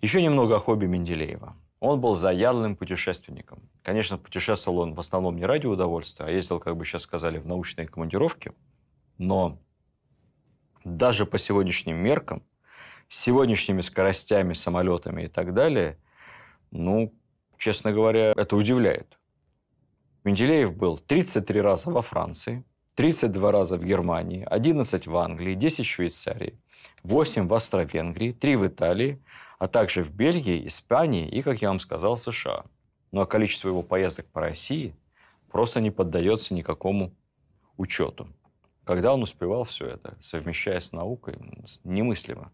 [SPEAKER 1] Еще немного о хобби Менделеева. Он был заядлым путешественником. Конечно, путешествовал он в основном не ради удовольствия, а ездил, как бы сейчас сказали, в научные командировки. Но даже по сегодняшним меркам, с сегодняшними скоростями, самолетами и так далее, ну, честно говоря, это удивляет. Менделеев был 33 раза во Франции, 32 раза в Германии, 11 в Англии, 10 в Швейцарии, 8 в Австро-Венгрии, 3 в Италии, а также в Бельгии, Испании и, как я вам сказал, США. Ну а количество его поездок по России просто не поддается никакому учету. Когда он успевал все это, совмещая с наукой, немыслимо.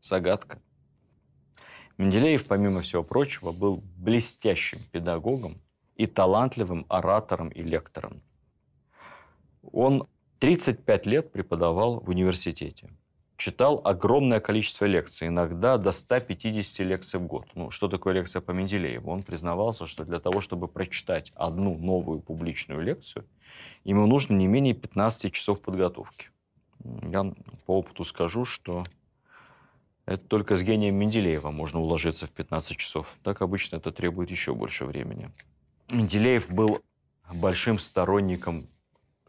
[SPEAKER 1] Загадка. Менделеев, помимо всего прочего, был блестящим педагогом и талантливым оратором и лектором – он 35 лет преподавал в университете. Читал огромное количество лекций, иногда до 150 лекций в год. Ну, что такое лекция по Менделееву? Он признавался, что для того, чтобы прочитать одну новую публичную лекцию, ему нужно не менее 15 часов подготовки. Я по опыту скажу, что это только с гением Менделеева можно уложиться в 15 часов. Так обычно это требует еще больше времени. Менделеев был большим сторонником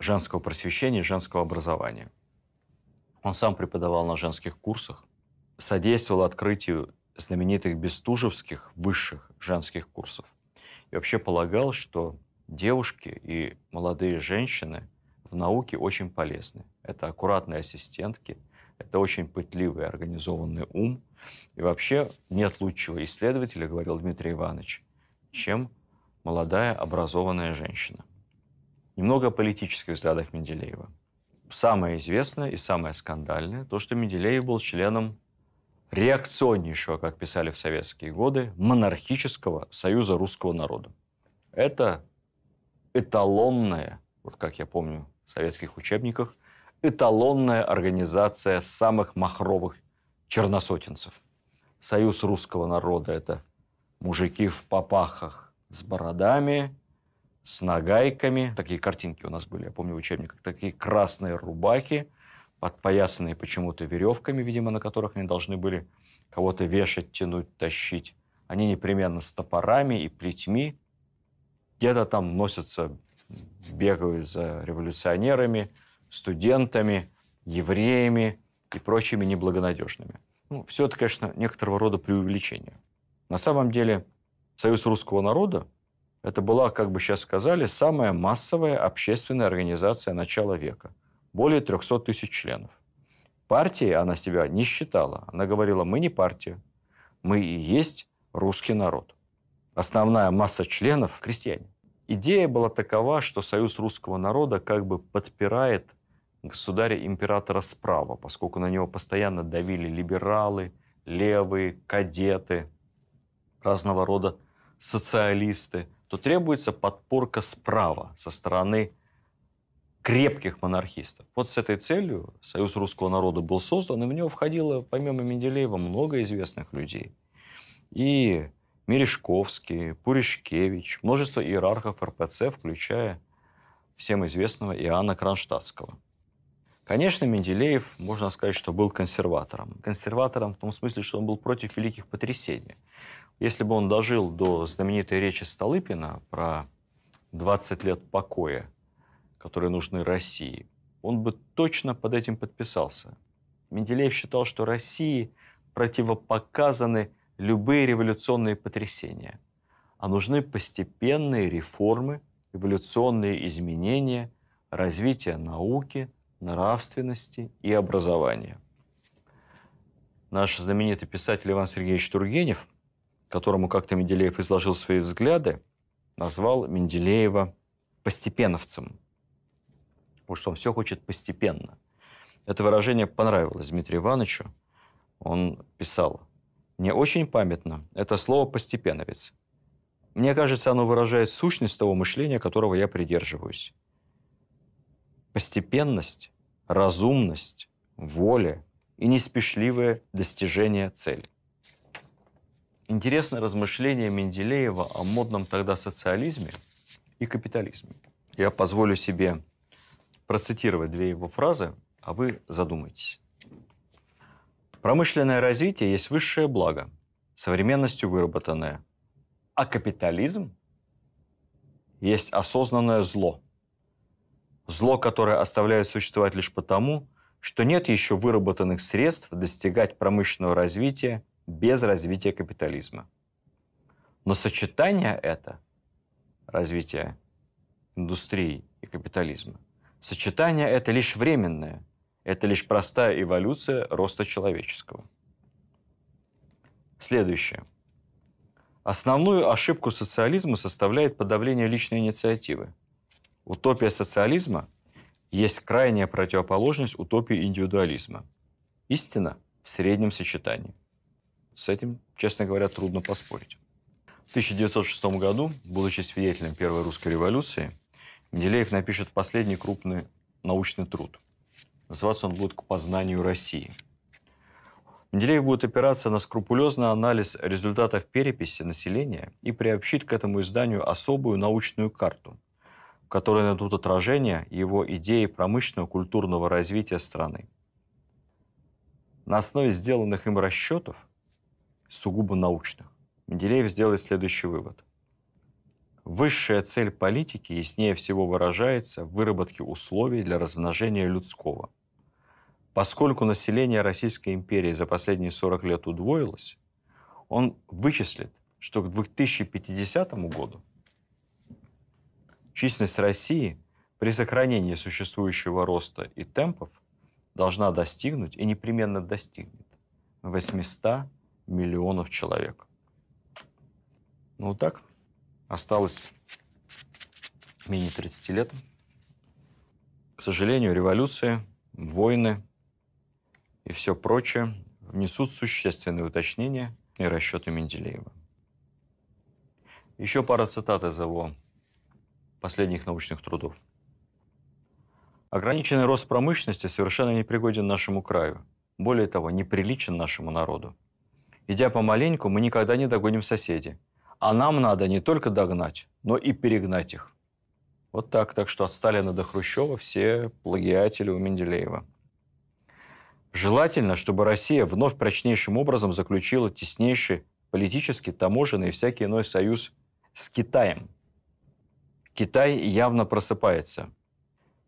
[SPEAKER 1] женского просвещения женского образования. Он сам преподавал на женских курсах, содействовал открытию знаменитых бестужевских высших женских курсов. И вообще полагал, что девушки и молодые женщины в науке очень полезны. Это аккуратные ассистентки, это очень пытливый, организованный ум. И вообще нет лучшего исследователя, говорил Дмитрий Иванович, чем молодая образованная женщина. Немного о политических взглядах Менделеева. Самое известное и самое скандальное то, что Менделеев был членом реакционнейшего, как писали в советские годы, монархического союза русского народа. Это эталонная, вот как я помню в советских учебниках, эталонная организация самых махровых черносотенцев. Союз русского народа – это мужики в попахах с бородами, с нагайками. Такие картинки у нас были, я помню в учебниках. Такие красные рубахи, подпоясанные почему-то веревками, видимо, на которых они должны были кого-то вешать, тянуть, тащить. Они непременно с топорами и плетьми где-то там носятся, бегают за революционерами, студентами, евреями и прочими неблагонадежными. Ну, все это, конечно, некоторого рода преувеличение. На самом деле, Союз русского народа это была, как бы сейчас сказали, самая массовая общественная организация начала века. Более 300 тысяч членов. Партией она себя не считала. Она говорила, мы не партия, мы и есть русский народ. Основная масса членов – крестьяне. Идея была такова, что Союз русского народа как бы подпирает государя-императора справа, поскольку на него постоянно давили либералы, левые, кадеты, разного рода социалисты – то требуется подпорка справа со стороны крепких монархистов. Вот с этой целью Союз русского народа был создан, и в него входило, помимо Менделеева, много известных людей. И Мережковский, Пуришкевич, множество иерархов РПЦ, включая всем известного Иоанна Кронштадтского. Конечно, Менделеев, можно сказать, что был консерватором. Консерватором в том смысле, что он был против великих потрясений. Если бы он дожил до знаменитой речи Столыпина про 20 лет покоя, которые нужны России, он бы точно под этим подписался. Менделеев считал, что России противопоказаны любые революционные потрясения, а нужны постепенные реформы, эволюционные изменения, развитие науки, нравственности и образования. Наш знаменитый писатель Иван Сергеевич Тургенев которому как-то Менделеев изложил свои взгляды, назвал Менделеева постепеновцем. Вот что он все хочет постепенно. Это выражение понравилось Дмитрию Ивановичу. Он писал, «Мне очень памятно это слово «постепеновец». Мне кажется, оно выражает сущность того мышления, которого я придерживаюсь. Постепенность, разумность, воля и неспешливое достижение цели. Интересное размышление Менделеева о модном тогда социализме и капитализме. Я позволю себе процитировать две его фразы, а вы задумайтесь. Промышленное развитие есть высшее благо, современностью выработанное. А капитализм есть осознанное зло. Зло, которое оставляет существовать лишь потому, что нет еще выработанных средств достигать промышленного развития без развития капитализма. Но сочетание это, развитие индустрии и капитализма, сочетание это лишь временное, это лишь простая эволюция роста человеческого. Следующее. Основную ошибку социализма составляет подавление личной инициативы. Утопия социализма есть крайняя противоположность утопии индивидуализма. Истина в среднем сочетании. С этим, честно говоря, трудно поспорить. В 1906 году, будучи свидетелем Первой русской революции, Менделеев напишет последний крупный научный труд. Называться он будет «К познанию России». Менделеев будет опираться на скрупулезный анализ результатов переписи населения и приобщит к этому изданию особую научную карту, в которой найдут отражение его идеи промышленного культурного развития страны. На основе сделанных им расчетов – сугубо научных. Менделеев сделает следующий вывод. Высшая цель политики яснее всего выражается в выработке условий для размножения людского. Поскольку население Российской империи за последние 40 лет удвоилось, он вычислит, что к 2050 году численность России при сохранении существующего роста и темпов должна достигнуть и непременно достигнет 800 миллионов человек. Ну вот так. Осталось менее 30 лет. К сожалению, революции, войны и все прочее внесут существенные уточнения и расчеты Менделеева. Еще пара цитат из его последних научных трудов. Ограниченный рост промышленности совершенно не пригоден нашему краю. Более того, неприличен нашему народу. Идя помаленьку, мы никогда не догоним соседей. А нам надо не только догнать, но и перегнать их. Вот так, так что от Сталина до Хрущева все плагиатели у Менделеева. Желательно, чтобы Россия вновь прочнейшим образом заключила теснейший политический, таможенный и всякий иной союз с Китаем. Китай явно просыпается.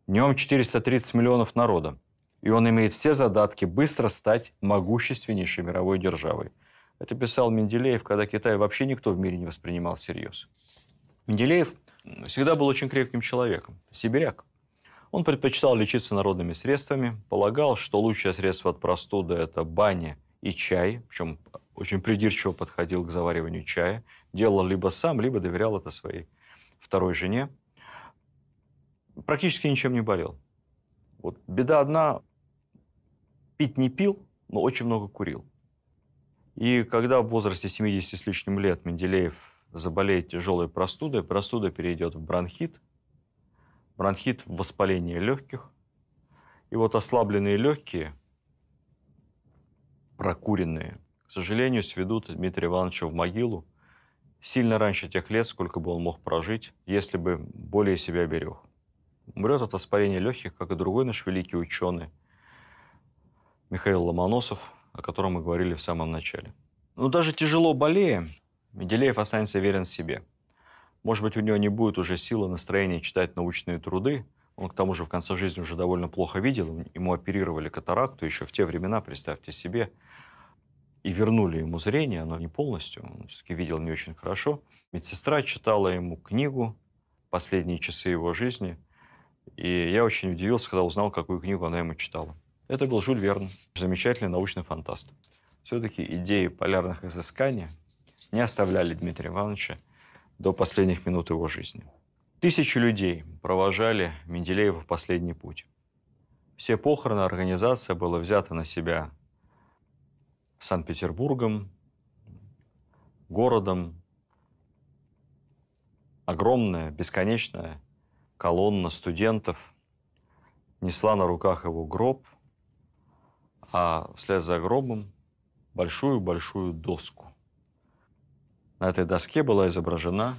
[SPEAKER 1] В нем 430 миллионов народа, и он имеет все задатки быстро стать могущественнейшей мировой державой – это писал Менделеев, когда Китай вообще никто в мире не воспринимал всерьез. Менделеев всегда был очень крепким человеком, сибиряк. Он предпочитал лечиться народными средствами, полагал, что лучшее средство от простуды – это баня и чай, причем очень придирчиво подходил к завариванию чая, делал либо сам, либо доверял это своей второй жене. Практически ничем не болел. Вот беда одна, пить не пил, но очень много курил. И когда в возрасте 70 с лишним лет Менделеев заболеет тяжелой простудой, простуда перейдет в бронхит, бронхит – в воспаление легких. И вот ослабленные легкие, прокуренные, к сожалению, сведут Дмитрия Ивановича в могилу сильно раньше тех лет, сколько бы он мог прожить, если бы более себя берег. Умрет от воспаления легких, как и другой наш великий ученый Михаил Ломоносов – о котором мы говорили в самом начале. Но ну, даже тяжело болея, Менделеев останется верен себе. Может быть, у него не будет уже силы настроения читать научные труды. Он, к тому же, в конце жизни уже довольно плохо видел. Ему оперировали катаракту еще в те времена, представьте себе. И вернули ему зрение, но не полностью. Он все-таки видел не очень хорошо. Медсестра читала ему книгу «Последние часы его жизни». И я очень удивился, когда узнал, какую книгу она ему читала. Это был Жюль Верн, замечательный научный фантаст. Все-таки идеи полярных изысканий не оставляли Дмитрия Ивановича до последних минут его жизни. Тысячи людей провожали Менделеева в последний путь. Все похороны организация была взята на себя Санкт-Петербургом, городом. Огромная, бесконечная колонна студентов несла на руках его гроб – а вслед за гробом большую-большую доску. На этой доске была изображена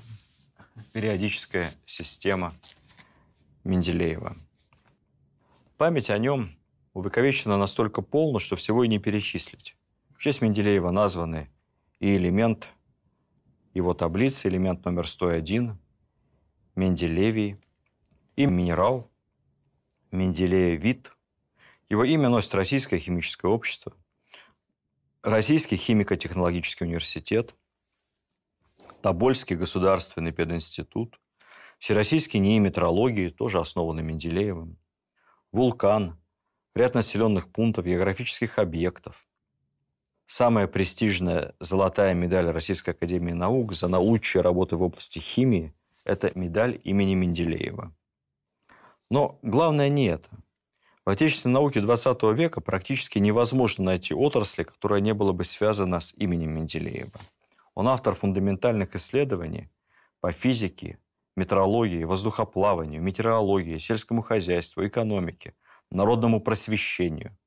[SPEAKER 1] периодическая система Менделеева. Память о нем увековечена настолько полно, что всего и не перечислить. В честь Менделеева названы и элемент его таблицы, элемент номер 101, Менделевий, и минерал Менделеевит, его имя носит Российское химическое общество, Российский химико-технологический университет, Тобольский государственный пединститут, Всероссийский НИИ метрологии, тоже основанный Менделеевым, Вулкан, ряд населенных пунктов, географических объектов. Самая престижная золотая медаль Российской Академии Наук за научные работы в области химии – это медаль имени Менделеева. Но главное не это – в отечественной науке XX века практически невозможно найти отрасли, которая не была бы связана с именем Менделеева. Он автор фундаментальных исследований по физике, метрологии, воздухоплаванию, метеорологии, сельскому хозяйству, экономике, народному просвещению,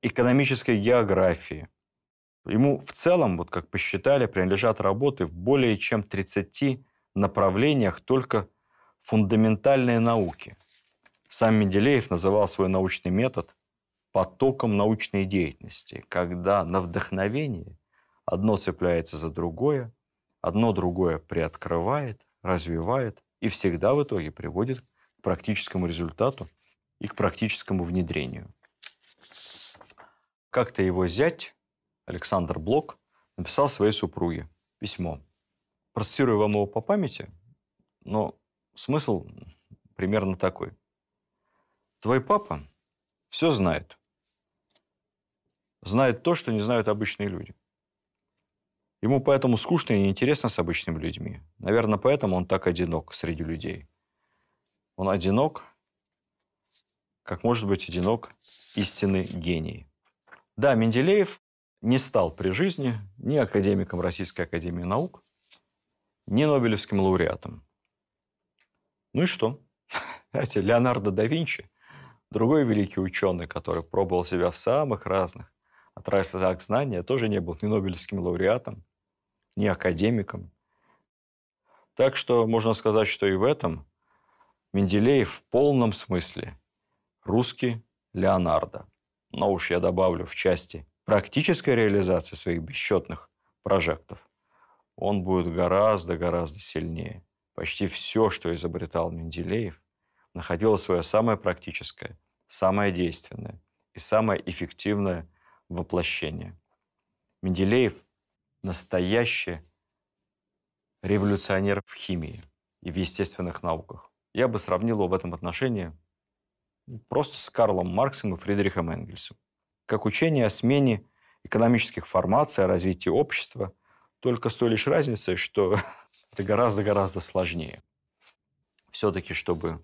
[SPEAKER 1] экономической географии. Ему в целом, вот как посчитали, принадлежат работы в более чем 30 направлениях только фундаментальной науки. Сам Менделеев называл свой научный метод потоком научной деятельности, когда на вдохновении одно цепляется за другое, одно другое приоткрывает, развивает и всегда в итоге приводит к практическому результату и к практическому внедрению. Как-то его зять, Александр Блок, написал своей супруге письмо. Процитирую вам его по памяти, но смысл примерно такой – Твой папа все знает. Знает то, что не знают обычные люди. Ему поэтому скучно и неинтересно с обычными людьми. Наверное, поэтому он так одинок среди людей. Он одинок, как может быть одинок истинный гений. Да, Менделеев не стал при жизни ни академиком Российской Академии Наук, ни Нобелевским лауреатом. Ну и что? Знаете, Леонардо да Винчи – Другой великий ученый, который пробовал себя в самых разных отраслях знания, тоже не был ни Нобелевским лауреатом, ни академиком. Так что можно сказать, что и в этом Менделеев в полном смысле русский Леонардо. Но уж я добавлю в части практической реализации своих бесчетных прожектов, он будет гораздо-гораздо сильнее. Почти все, что изобретал Менделеев, находила свое самое практическое, самое действенное и самое эффективное воплощение. Менделеев – настоящий революционер в химии и в естественных науках. Я бы сравнил его в этом отношении просто с Карлом Марксом и Фридрихом Энгельсом. Как учение о смене экономических формаций, о развитии общества, только с той лишь разницей, что это гораздо-гораздо сложнее. Все-таки, чтобы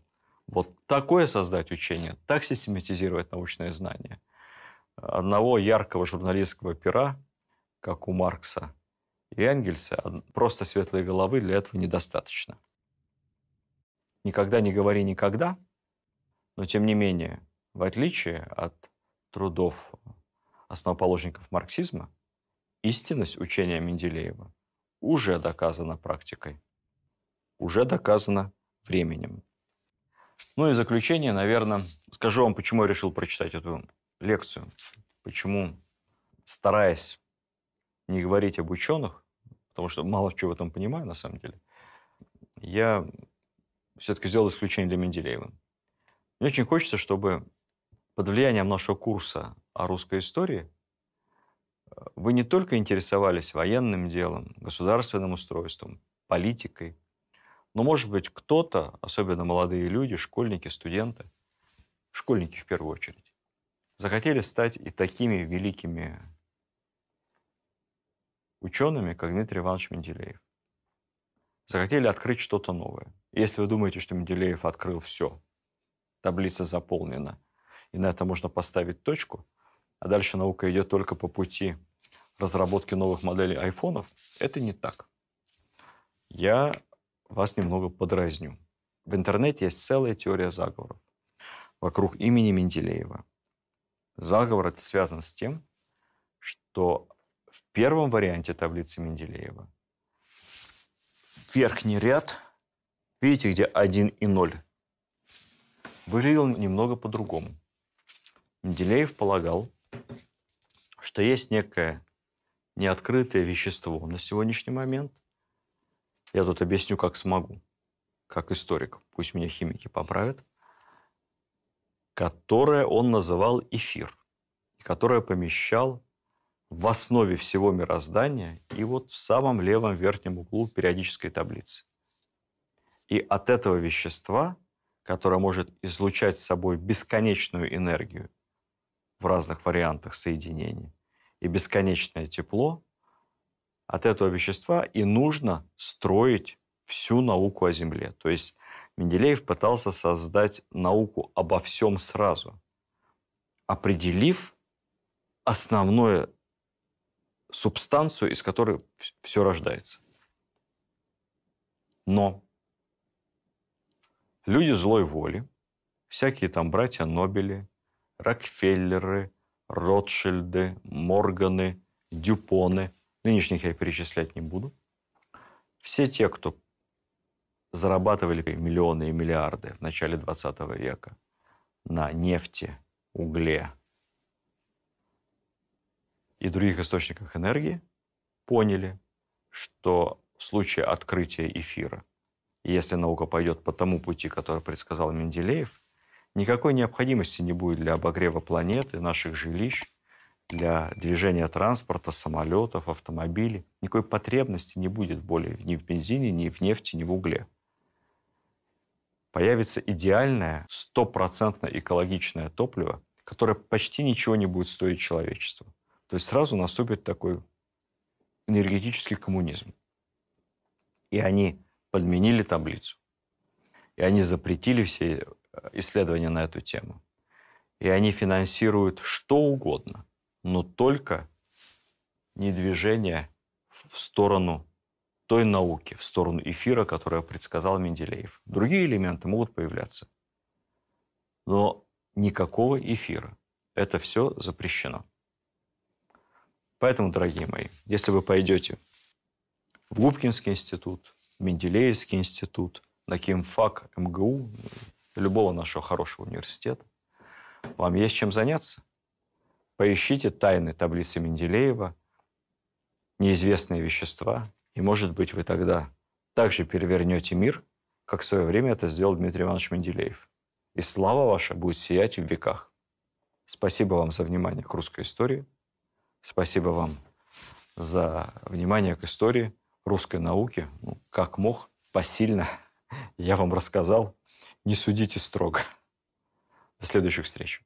[SPEAKER 1] вот такое создать учение, так систематизировать научное знание. Одного яркого журналистского пера, как у Маркса и Энгельса, просто светлой головы для этого недостаточно. Никогда не говори никогда, но тем не менее, в отличие от трудов основоположников марксизма, истинность учения Менделеева уже доказана практикой, уже доказана временем. Ну и заключение, наверное, скажу вам, почему я решил прочитать эту лекцию. Почему, стараясь не говорить об ученых, потому что мало чего в этом понимаю на самом деле, я все-таки сделал исключение для Менделеева. Мне очень хочется, чтобы под влиянием нашего курса о русской истории э, вы не только интересовались военным делом, государственным устройством, политикой, но, может быть, кто-то, особенно молодые люди, школьники, студенты, школьники в первую очередь, захотели стать и такими великими учеными, как Дмитрий Иванович Менделеев. Захотели открыть что-то новое. Если вы думаете, что Менделеев открыл все, таблица заполнена, и на это можно поставить точку, а дальше наука идет только по пути разработки новых моделей айфонов, это не так. Я вас немного подразню. В интернете есть целая теория заговоров вокруг имени Менделеева. Заговор это связан с тем, что в первом варианте таблицы Менделеева верхний ряд, видите, где 1 и 0, выглядел немного по-другому. Менделеев полагал, что есть некое неоткрытое вещество на сегодняшний момент – я тут объясню, как смогу, как историк, пусть меня химики поправят, которое он называл эфир, и которое помещал в основе всего мироздания и вот в самом левом верхнем углу периодической таблицы. И от этого вещества, которое может излучать с собой бесконечную энергию в разных вариантах соединений и бесконечное тепло, от этого вещества и нужно строить всю науку о Земле. То есть Менделеев пытался создать науку обо всем сразу, определив основную субстанцию, из которой все рождается. Но люди злой воли, всякие там братья Нобели, Рокфеллеры, Ротшильды, Морганы, Дюпоны – Нынешних я перечислять не буду. Все те, кто зарабатывали миллионы и миллиарды в начале 20 века на нефти, угле и других источниках энергии, поняли, что в случае открытия эфира, если наука пойдет по тому пути, который предсказал Менделеев, никакой необходимости не будет для обогрева планеты, наших жилищ, для движения транспорта, самолетов, автомобилей. Никакой потребности не будет более ни в бензине, ни в нефти, ни в угле. Появится идеальное, стопроцентно экологичное топливо, которое почти ничего не будет стоить человечеству. То есть сразу наступит такой энергетический коммунизм. И они подменили таблицу. И они запретили все э, исследования на эту тему. И они финансируют что угодно но только не движение в сторону той науки, в сторону эфира, которую предсказал Менделеев. Другие элементы могут появляться, но никакого эфира. Это все запрещено. Поэтому, дорогие мои, если вы пойдете в Губкинский институт, Менделеевский институт, на Кимфак, МГУ, любого нашего хорошего университета, вам есть чем заняться. Поищите тайны таблицы Менделеева, неизвестные вещества, и, может быть, вы тогда также перевернете мир, как в свое время это сделал Дмитрий Иванович Менделеев. И слава ваша будет сиять в веках. Спасибо вам за внимание к русской истории. Спасибо вам за внимание к истории русской науки. Ну, как мог, посильно я вам рассказал. Не судите строго. До следующих встреч.